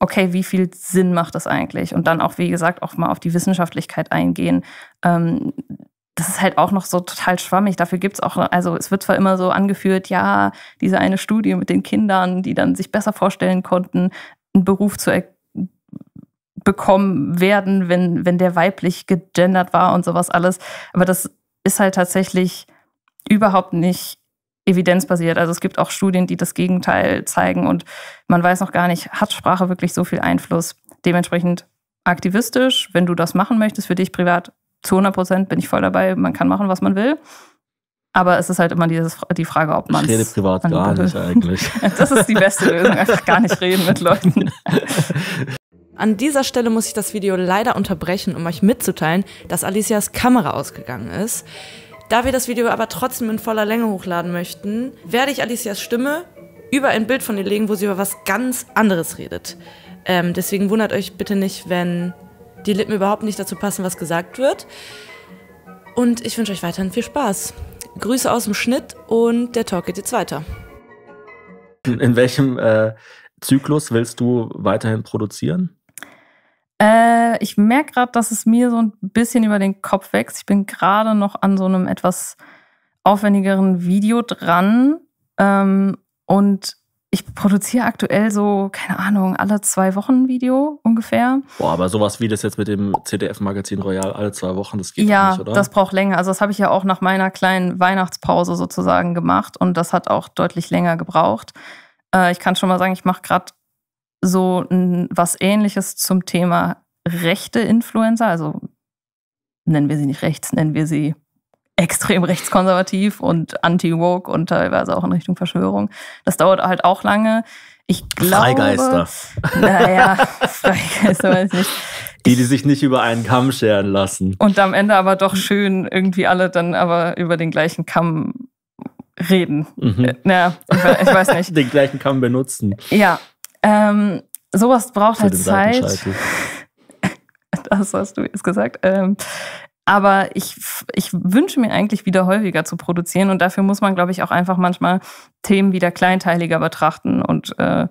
okay, wie viel Sinn macht das eigentlich? Und dann auch, wie gesagt, auch mal auf die Wissenschaftlichkeit eingehen. Ähm, das ist halt auch noch so total schwammig. Dafür gibt es auch, also es wird zwar immer so angeführt, ja, diese eine Studie mit den Kindern, die dann sich besser vorstellen konnten, einen Beruf zu bekommen werden, wenn, wenn der weiblich gegendert war und sowas alles. Aber das ist halt tatsächlich überhaupt nicht evidenzbasiert. Also es gibt auch Studien, die das Gegenteil zeigen und man weiß noch gar nicht, hat Sprache wirklich so viel Einfluss? Dementsprechend aktivistisch, wenn du das machen möchtest für dich privat, zu 100 Prozent bin ich voll dabei, man kann machen, was man will. Aber es ist halt immer dieses, die Frage, ob man. Ich rede privat gar nicht eigentlich. Das ist die beste Lösung, einfach gar nicht reden mit Leuten. An dieser Stelle muss ich das Video leider unterbrechen, um euch mitzuteilen, dass Alicias Kamera ausgegangen ist. Da wir das Video aber trotzdem in voller Länge hochladen möchten, werde ich Alicias Stimme über ein Bild von ihr legen, wo sie über was ganz anderes redet. Ähm, deswegen wundert euch bitte nicht, wenn die Lippen überhaupt nicht dazu passen, was gesagt wird. Und ich wünsche euch weiterhin viel Spaß. Grüße aus dem Schnitt und der Talk geht jetzt weiter. In welchem äh, Zyklus willst du weiterhin produzieren? Äh, ich merke gerade, dass es mir so ein bisschen über den Kopf wächst. Ich bin gerade noch an so einem etwas aufwendigeren Video dran. Ähm, und ich produziere aktuell so, keine Ahnung, alle zwei Wochen ein Video ungefähr. Boah, aber sowas wie das jetzt mit dem zdf magazin Royal alle zwei Wochen, das geht ja, nicht, oder? Ja, das braucht länger. Also das habe ich ja auch nach meiner kleinen Weihnachtspause sozusagen gemacht und das hat auch deutlich länger gebraucht. Äh, ich kann schon mal sagen, ich mache gerade so ein, was ähnliches zum Thema rechte Influencer, also nennen wir sie nicht rechts, nennen wir sie extrem rechtskonservativ und anti-woke und teilweise auch in Richtung Verschwörung. Das dauert halt auch lange. Ich glaube. Freigeister. Naja, Freigeister weiß ich nicht. Die, die sich nicht über einen Kamm scheren lassen. Und am Ende aber doch schön irgendwie alle dann aber über den gleichen Kamm reden. Mhm. Äh, naja, ich, ich, weiß nicht. den gleichen Kamm benutzen. Ja. Ähm, sowas braucht Für halt Zeit. Das hast du jetzt gesagt. Ähm, aber ich, ich wünsche mir eigentlich wieder häufiger zu produzieren und dafür muss man, glaube ich, auch einfach manchmal Themen wieder kleinteiliger betrachten und äh,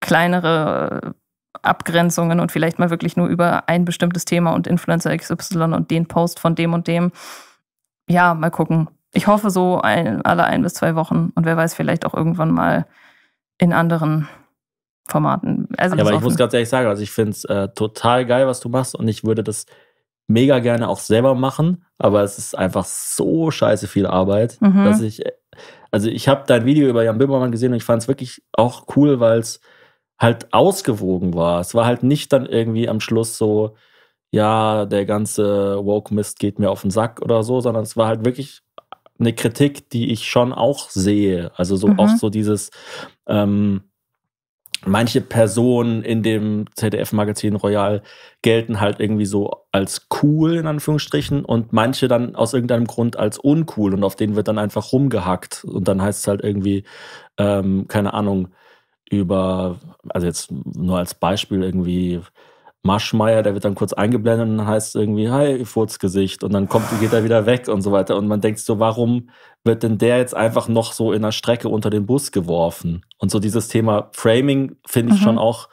kleinere Abgrenzungen und vielleicht mal wirklich nur über ein bestimmtes Thema und Influencer XY und den Post von dem und dem. Ja, mal gucken. Ich hoffe so ein, alle ein bis zwei Wochen und wer weiß, vielleicht auch irgendwann mal in anderen Formaten. Also ja, aber offen. ich muss ganz ehrlich sagen, also ich finde es äh, total geil, was du machst und ich würde das mega gerne auch selber machen, aber es ist einfach so scheiße viel Arbeit, mhm. dass ich, also ich habe dein Video über Jan Böhmermann gesehen und ich fand es wirklich auch cool, weil es halt ausgewogen war. Es war halt nicht dann irgendwie am Schluss so, ja, der ganze Woke-Mist geht mir auf den Sack oder so, sondern es war halt wirklich eine Kritik, die ich schon auch sehe. Also so mhm. auch so dieses, ähm, manche Personen in dem ZDF-Magazin Royal gelten halt irgendwie so als cool in Anführungsstrichen und manche dann aus irgendeinem Grund als uncool und auf denen wird dann einfach rumgehackt und dann heißt es halt irgendwie, ähm, keine Ahnung, über, also jetzt nur als Beispiel irgendwie, Maschmeier, der wird dann kurz eingeblendet und dann heißt irgendwie, hi, Furzgesicht. Und dann kommt, geht er wieder weg und so weiter. Und man denkt so, warum wird denn der jetzt einfach noch so in der Strecke unter den Bus geworfen? Und so dieses Thema Framing finde ich mhm. schon auch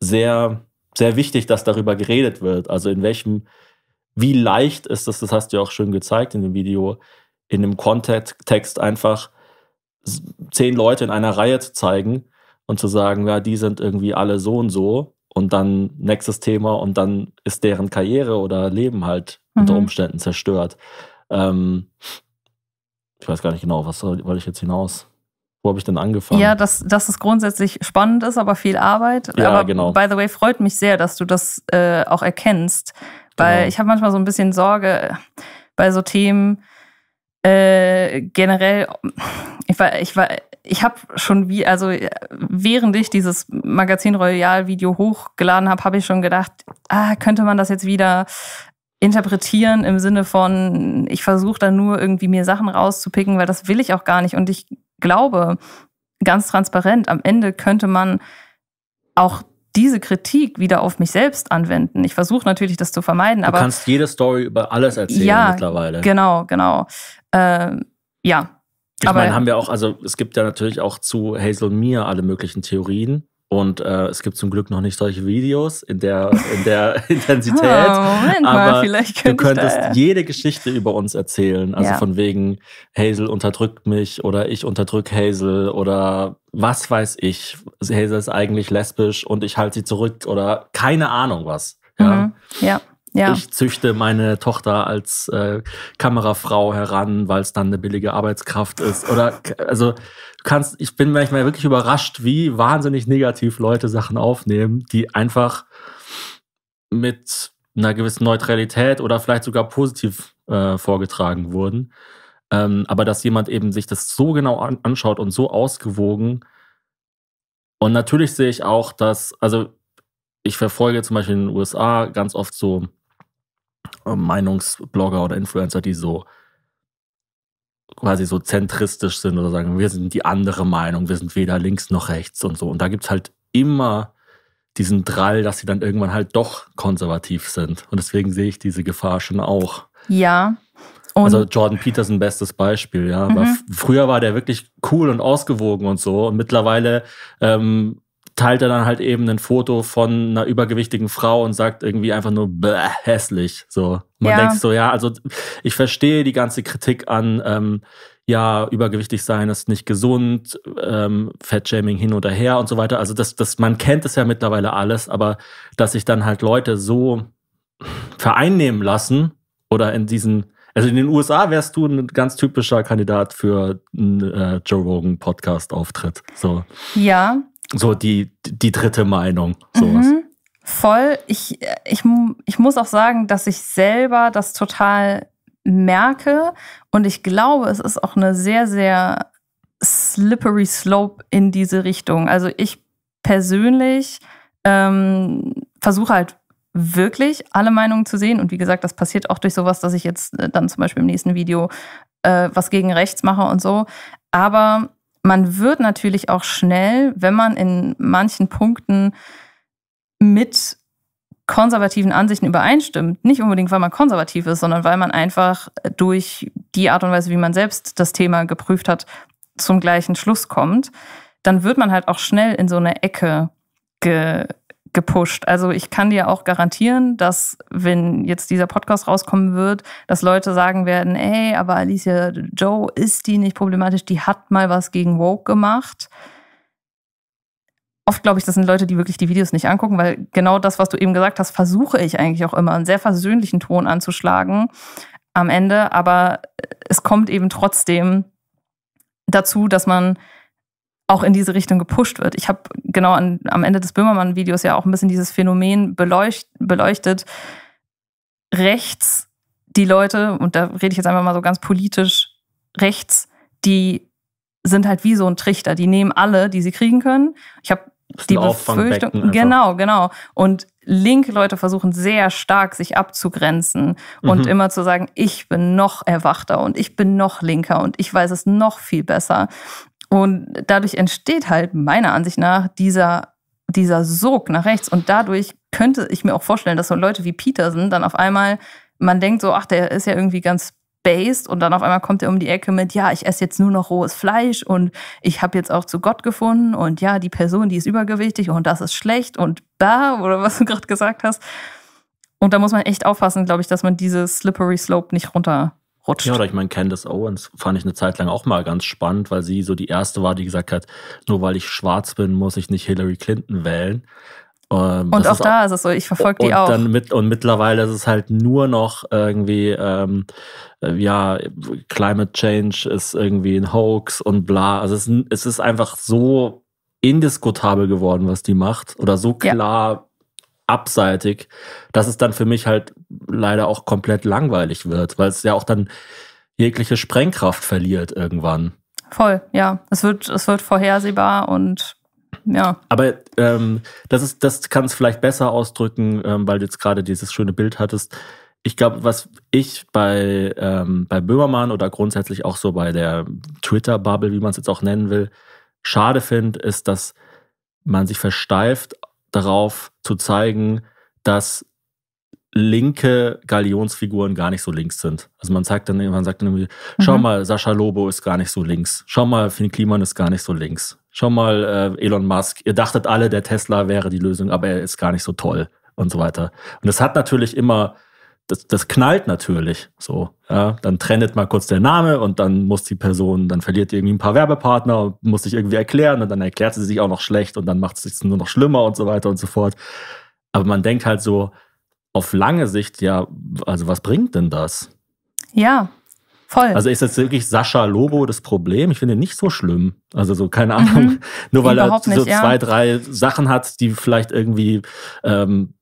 sehr, sehr wichtig, dass darüber geredet wird. Also in welchem, wie leicht ist das, das hast du ja auch schön gezeigt in dem Video, in einem Kontext einfach zehn Leute in einer Reihe zu zeigen und zu sagen, ja, die sind irgendwie alle so und so und dann nächstes Thema und dann ist deren Karriere oder Leben halt mhm. unter Umständen zerstört. Ähm, ich weiß gar nicht genau, was soll, wollte ich jetzt hinaus? Wo habe ich denn angefangen? Ja, dass, dass es grundsätzlich spannend ist, aber viel Arbeit. Ja, aber, genau. By the way, freut mich sehr, dass du das äh, auch erkennst, genau. weil genau. ich habe manchmal so ein bisschen Sorge äh, bei so Themen äh, generell. Ich war, ich war, ich habe schon wie, also äh, während ich dieses Magazin Royal Video hochgeladen habe, habe ich schon gedacht, ah, könnte man das jetzt wieder interpretieren im Sinne von, ich versuche da nur irgendwie mir Sachen rauszupicken, weil das will ich auch gar nicht. Und ich glaube, ganz transparent, am Ende könnte man auch diese Kritik wieder auf mich selbst anwenden. Ich versuche natürlich, das zu vermeiden. Du aber kannst jede Story über alles erzählen ja, mittlerweile. Genau, genau. Äh, ja, ich Aber meine, haben wir auch, also es gibt ja natürlich auch zu Hazel und Mir alle möglichen Theorien. Und äh, es gibt zum Glück noch nicht solche Videos in der, in der Intensität. Oh, Moment aber mal, vielleicht könnt du könntest da, ja. jede Geschichte über uns erzählen. Also ja. von wegen, Hazel unterdrückt mich oder ich unterdrück Hazel oder was weiß ich. Hazel ist eigentlich lesbisch und ich halte sie zurück oder keine Ahnung was. Ja. Mhm. ja. Ja. Ich züchte meine Tochter als äh, Kamerafrau heran, weil es dann eine billige Arbeitskraft ist. Oder also du kannst, ich bin manchmal wirklich überrascht, wie wahnsinnig negativ Leute Sachen aufnehmen, die einfach mit einer gewissen Neutralität oder vielleicht sogar positiv äh, vorgetragen wurden. Ähm, aber dass jemand eben sich das so genau an, anschaut und so ausgewogen. Und natürlich sehe ich auch, dass, also ich verfolge zum Beispiel in den USA ganz oft so Meinungsblogger oder Influencer, die so quasi so zentristisch sind oder sagen, wir sind die andere Meinung, wir sind weder links noch rechts und so. Und da gibt es halt immer diesen Drall, dass sie dann irgendwann halt doch konservativ sind. Und deswegen sehe ich diese Gefahr schon auch. Ja. Und also Jordan Peterson, bestes Beispiel, ja. Mhm. früher war der wirklich cool und ausgewogen und so. Und mittlerweile ähm, teilt er dann halt eben ein Foto von einer übergewichtigen Frau und sagt irgendwie einfach nur hässlich. So. Man ja. denkt so, ja, also ich verstehe die ganze Kritik an, ähm, ja, übergewichtig sein ist nicht gesund, ähm, Fettshaming hin oder her und so weiter. Also das, das, man kennt es ja mittlerweile alles, aber dass sich dann halt Leute so vereinnehmen lassen oder in diesen, also in den USA wärst du ein ganz typischer Kandidat für einen äh, Joe Rogan Podcast Auftritt. So. Ja, so die, die dritte Meinung. Sowas. Mhm, voll. Ich, ich, ich muss auch sagen, dass ich selber das total merke. Und ich glaube, es ist auch eine sehr, sehr slippery slope in diese Richtung. Also ich persönlich ähm, versuche halt wirklich alle Meinungen zu sehen. Und wie gesagt, das passiert auch durch sowas, dass ich jetzt äh, dann zum Beispiel im nächsten Video äh, was gegen rechts mache und so. Aber man wird natürlich auch schnell, wenn man in manchen Punkten mit konservativen Ansichten übereinstimmt, nicht unbedingt, weil man konservativ ist, sondern weil man einfach durch die Art und Weise, wie man selbst das Thema geprüft hat, zum gleichen Schluss kommt, dann wird man halt auch schnell in so eine Ecke ge gepusht. Also ich kann dir auch garantieren, dass wenn jetzt dieser Podcast rauskommen wird, dass Leute sagen werden, ey, aber Alicia Joe ist die nicht problematisch, die hat mal was gegen Woke gemacht. Oft glaube ich, das sind Leute, die wirklich die Videos nicht angucken, weil genau das, was du eben gesagt hast, versuche ich eigentlich auch immer, einen sehr versöhnlichen Ton anzuschlagen am Ende. Aber es kommt eben trotzdem dazu, dass man auch in diese Richtung gepusht wird. Ich habe genau an, am Ende des Böhmermann-Videos ja auch ein bisschen dieses Phänomen beleucht, beleuchtet. Rechts die Leute, und da rede ich jetzt einfach mal so ganz politisch, rechts, die sind halt wie so ein Trichter. Die nehmen alle, die sie kriegen können. Ich habe die Befürchtung. Genau, genau. Und linke Leute versuchen sehr stark, sich abzugrenzen mhm. und immer zu sagen, ich bin noch erwachter und ich bin noch linker und ich weiß es noch viel besser. Und dadurch entsteht halt meiner Ansicht nach dieser, dieser Sog nach rechts. Und dadurch könnte ich mir auch vorstellen, dass so Leute wie Peterson dann auf einmal, man denkt so, ach, der ist ja irgendwie ganz based und dann auf einmal kommt er um die Ecke mit, ja, ich esse jetzt nur noch rohes Fleisch und ich habe jetzt auch zu Gott gefunden und ja, die Person, die ist übergewichtig und das ist schlecht und da oder was du gerade gesagt hast. Und da muss man echt aufpassen, glaube ich, dass man dieses Slippery Slope nicht runter rutscht. Ja, oder ich meine, Candace Owens fand ich eine Zeit lang auch mal ganz spannend, weil sie so die erste war, die gesagt hat, nur weil ich schwarz bin, muss ich nicht Hillary Clinton wählen. Ähm, und auch da auch, ist es so, ich verfolge die auch. Dann mit, und mittlerweile ist es halt nur noch irgendwie, ähm, äh, ja, Climate Change ist irgendwie ein Hoax und bla. Also es, es ist einfach so indiskutabel geworden, was die macht. Oder so klar ja abseitig, dass es dann für mich halt leider auch komplett langweilig wird, weil es ja auch dann jegliche Sprengkraft verliert irgendwann. Voll, ja. Es wird, es wird vorhersehbar und ja. Aber ähm, das ist, das kann es vielleicht besser ausdrücken, ähm, weil du jetzt gerade dieses schöne Bild hattest. Ich glaube, was ich bei, ähm, bei Böhmermann oder grundsätzlich auch so bei der Twitter-Bubble, wie man es jetzt auch nennen will, schade finde, ist, dass man sich versteift darauf zu zeigen, dass linke Galionsfiguren gar nicht so links sind. Also man zeigt dann, man sagt dann irgendwie, mhm. schau mal, Sascha Lobo ist gar nicht so links. Schau mal, Finn Kliman ist gar nicht so links. Schau mal, äh, Elon Musk, ihr dachtet alle, der Tesla wäre die Lösung, aber er ist gar nicht so toll und so weiter. Und das hat natürlich immer das, das knallt natürlich so. Ja, dann trennt mal kurz der Name und dann muss die Person, dann verliert die irgendwie ein paar Werbepartner muss sich irgendwie erklären und dann erklärt sie sich auch noch schlecht und dann macht es sich nur noch schlimmer und so weiter und so fort. Aber man denkt halt so auf lange Sicht, ja, also was bringt denn das? Ja, Voll. Also ist jetzt wirklich Sascha Lobo das Problem? Ich finde ihn nicht so schlimm. Also so, keine Ahnung. Mhm. Nur weil Überhaupt er so nicht, zwei, ja. drei Sachen hat, die vielleicht irgendwie, ähm,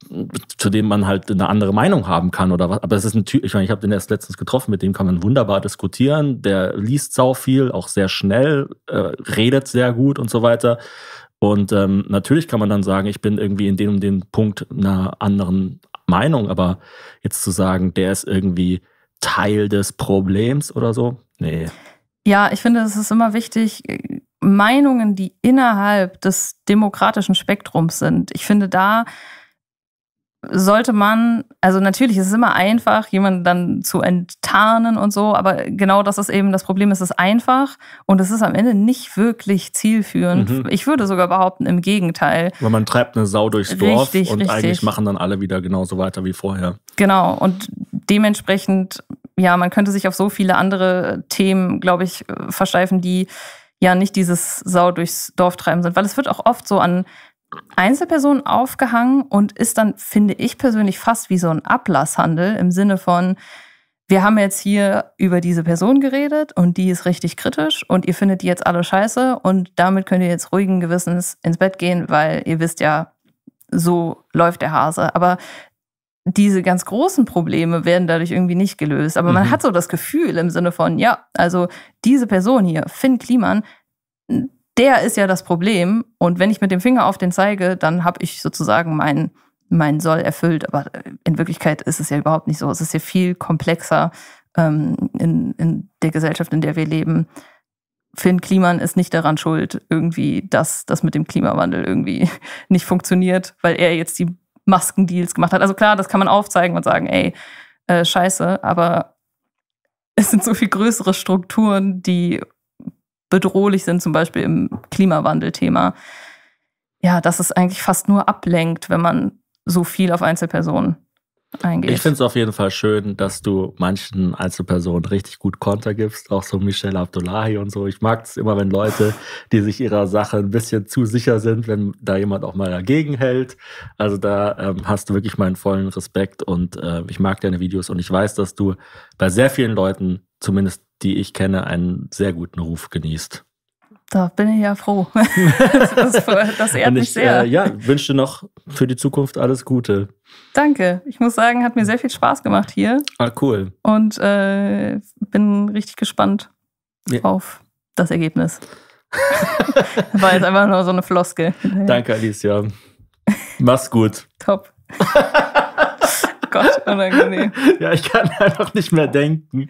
zu denen man halt eine andere Meinung haben kann oder was. Aber es ist ein Typ, ich meine, ich habe den erst letztens getroffen, mit dem kann man wunderbar diskutieren. Der liest sau viel, auch sehr schnell, äh, redet sehr gut und so weiter. Und ähm, natürlich kann man dann sagen, ich bin irgendwie in dem und dem Punkt einer anderen Meinung, aber jetzt zu sagen, der ist irgendwie Teil des Problems oder so? Nee. Ja, ich finde, es ist immer wichtig, äh, Meinungen, die innerhalb des demokratischen Spektrums sind. Ich finde, da sollte man, also natürlich ist es immer einfach, jemanden dann zu enttarnen und so, aber genau das ist eben das Problem, es ist einfach und es ist am Ende nicht wirklich zielführend. Mhm. Ich würde sogar behaupten, im Gegenteil. Weil man treibt eine Sau durchs Dorf richtig, und richtig. eigentlich machen dann alle wieder genauso weiter wie vorher. Genau, und dementsprechend, ja, man könnte sich auf so viele andere Themen, glaube ich, äh, versteifen, die ja nicht dieses Sau durchs Dorf treiben sind, weil es wird auch oft so an Einzelpersonen aufgehangen und ist dann, finde ich persönlich, fast wie so ein Ablasshandel im Sinne von, wir haben jetzt hier über diese Person geredet und die ist richtig kritisch und ihr findet die jetzt alle scheiße und damit könnt ihr jetzt ruhigen Gewissens ins Bett gehen, weil ihr wisst ja, so läuft der Hase. Aber diese ganz großen Probleme werden dadurch irgendwie nicht gelöst. Aber mhm. man hat so das Gefühl im Sinne von, ja, also diese Person hier, Finn Kliman, der ist ja das Problem. Und wenn ich mit dem Finger auf den zeige, dann habe ich sozusagen meinen mein Soll erfüllt. Aber äh, in Wirklichkeit ist es ja überhaupt nicht so. Es ist ja viel komplexer ähm, in, in der Gesellschaft, in der wir leben. Finn Kliman ist nicht daran schuld, irgendwie, dass das mit dem Klimawandel irgendwie nicht funktioniert, weil er jetzt die Maskendeals gemacht hat. Also klar, das kann man aufzeigen und sagen, ey, äh, scheiße, aber es sind so viel größere Strukturen, die bedrohlich sind, zum Beispiel im Klimawandelthema, ja, dass es eigentlich fast nur ablenkt, wenn man so viel auf Einzelpersonen eingeht. Ich finde es auf jeden Fall schön, dass du manchen Einzelpersonen richtig gut Konter gibst, auch so Michelle Abdullahi und so. Ich mag es immer, wenn Leute, die sich ihrer Sache ein bisschen zu sicher sind, wenn da jemand auch mal dagegen hält. Also da ähm, hast du wirklich meinen vollen Respekt und äh, ich mag deine Videos und ich weiß, dass du bei sehr vielen Leuten, zumindest die ich kenne, einen sehr guten Ruf genießt. Da bin ich ja froh. das, das ehrt ich, mich sehr. Äh, ja, wünsche noch für die Zukunft alles Gute. Danke. Ich muss sagen, hat mir sehr viel Spaß gemacht hier. Ah, cool. Und äh, bin richtig gespannt ja. auf das Ergebnis. War jetzt einfach nur so eine Floskel. Danke, Alicia. Mach's gut. Top. Gott, unangenehm. Ja, ich kann einfach nicht mehr denken.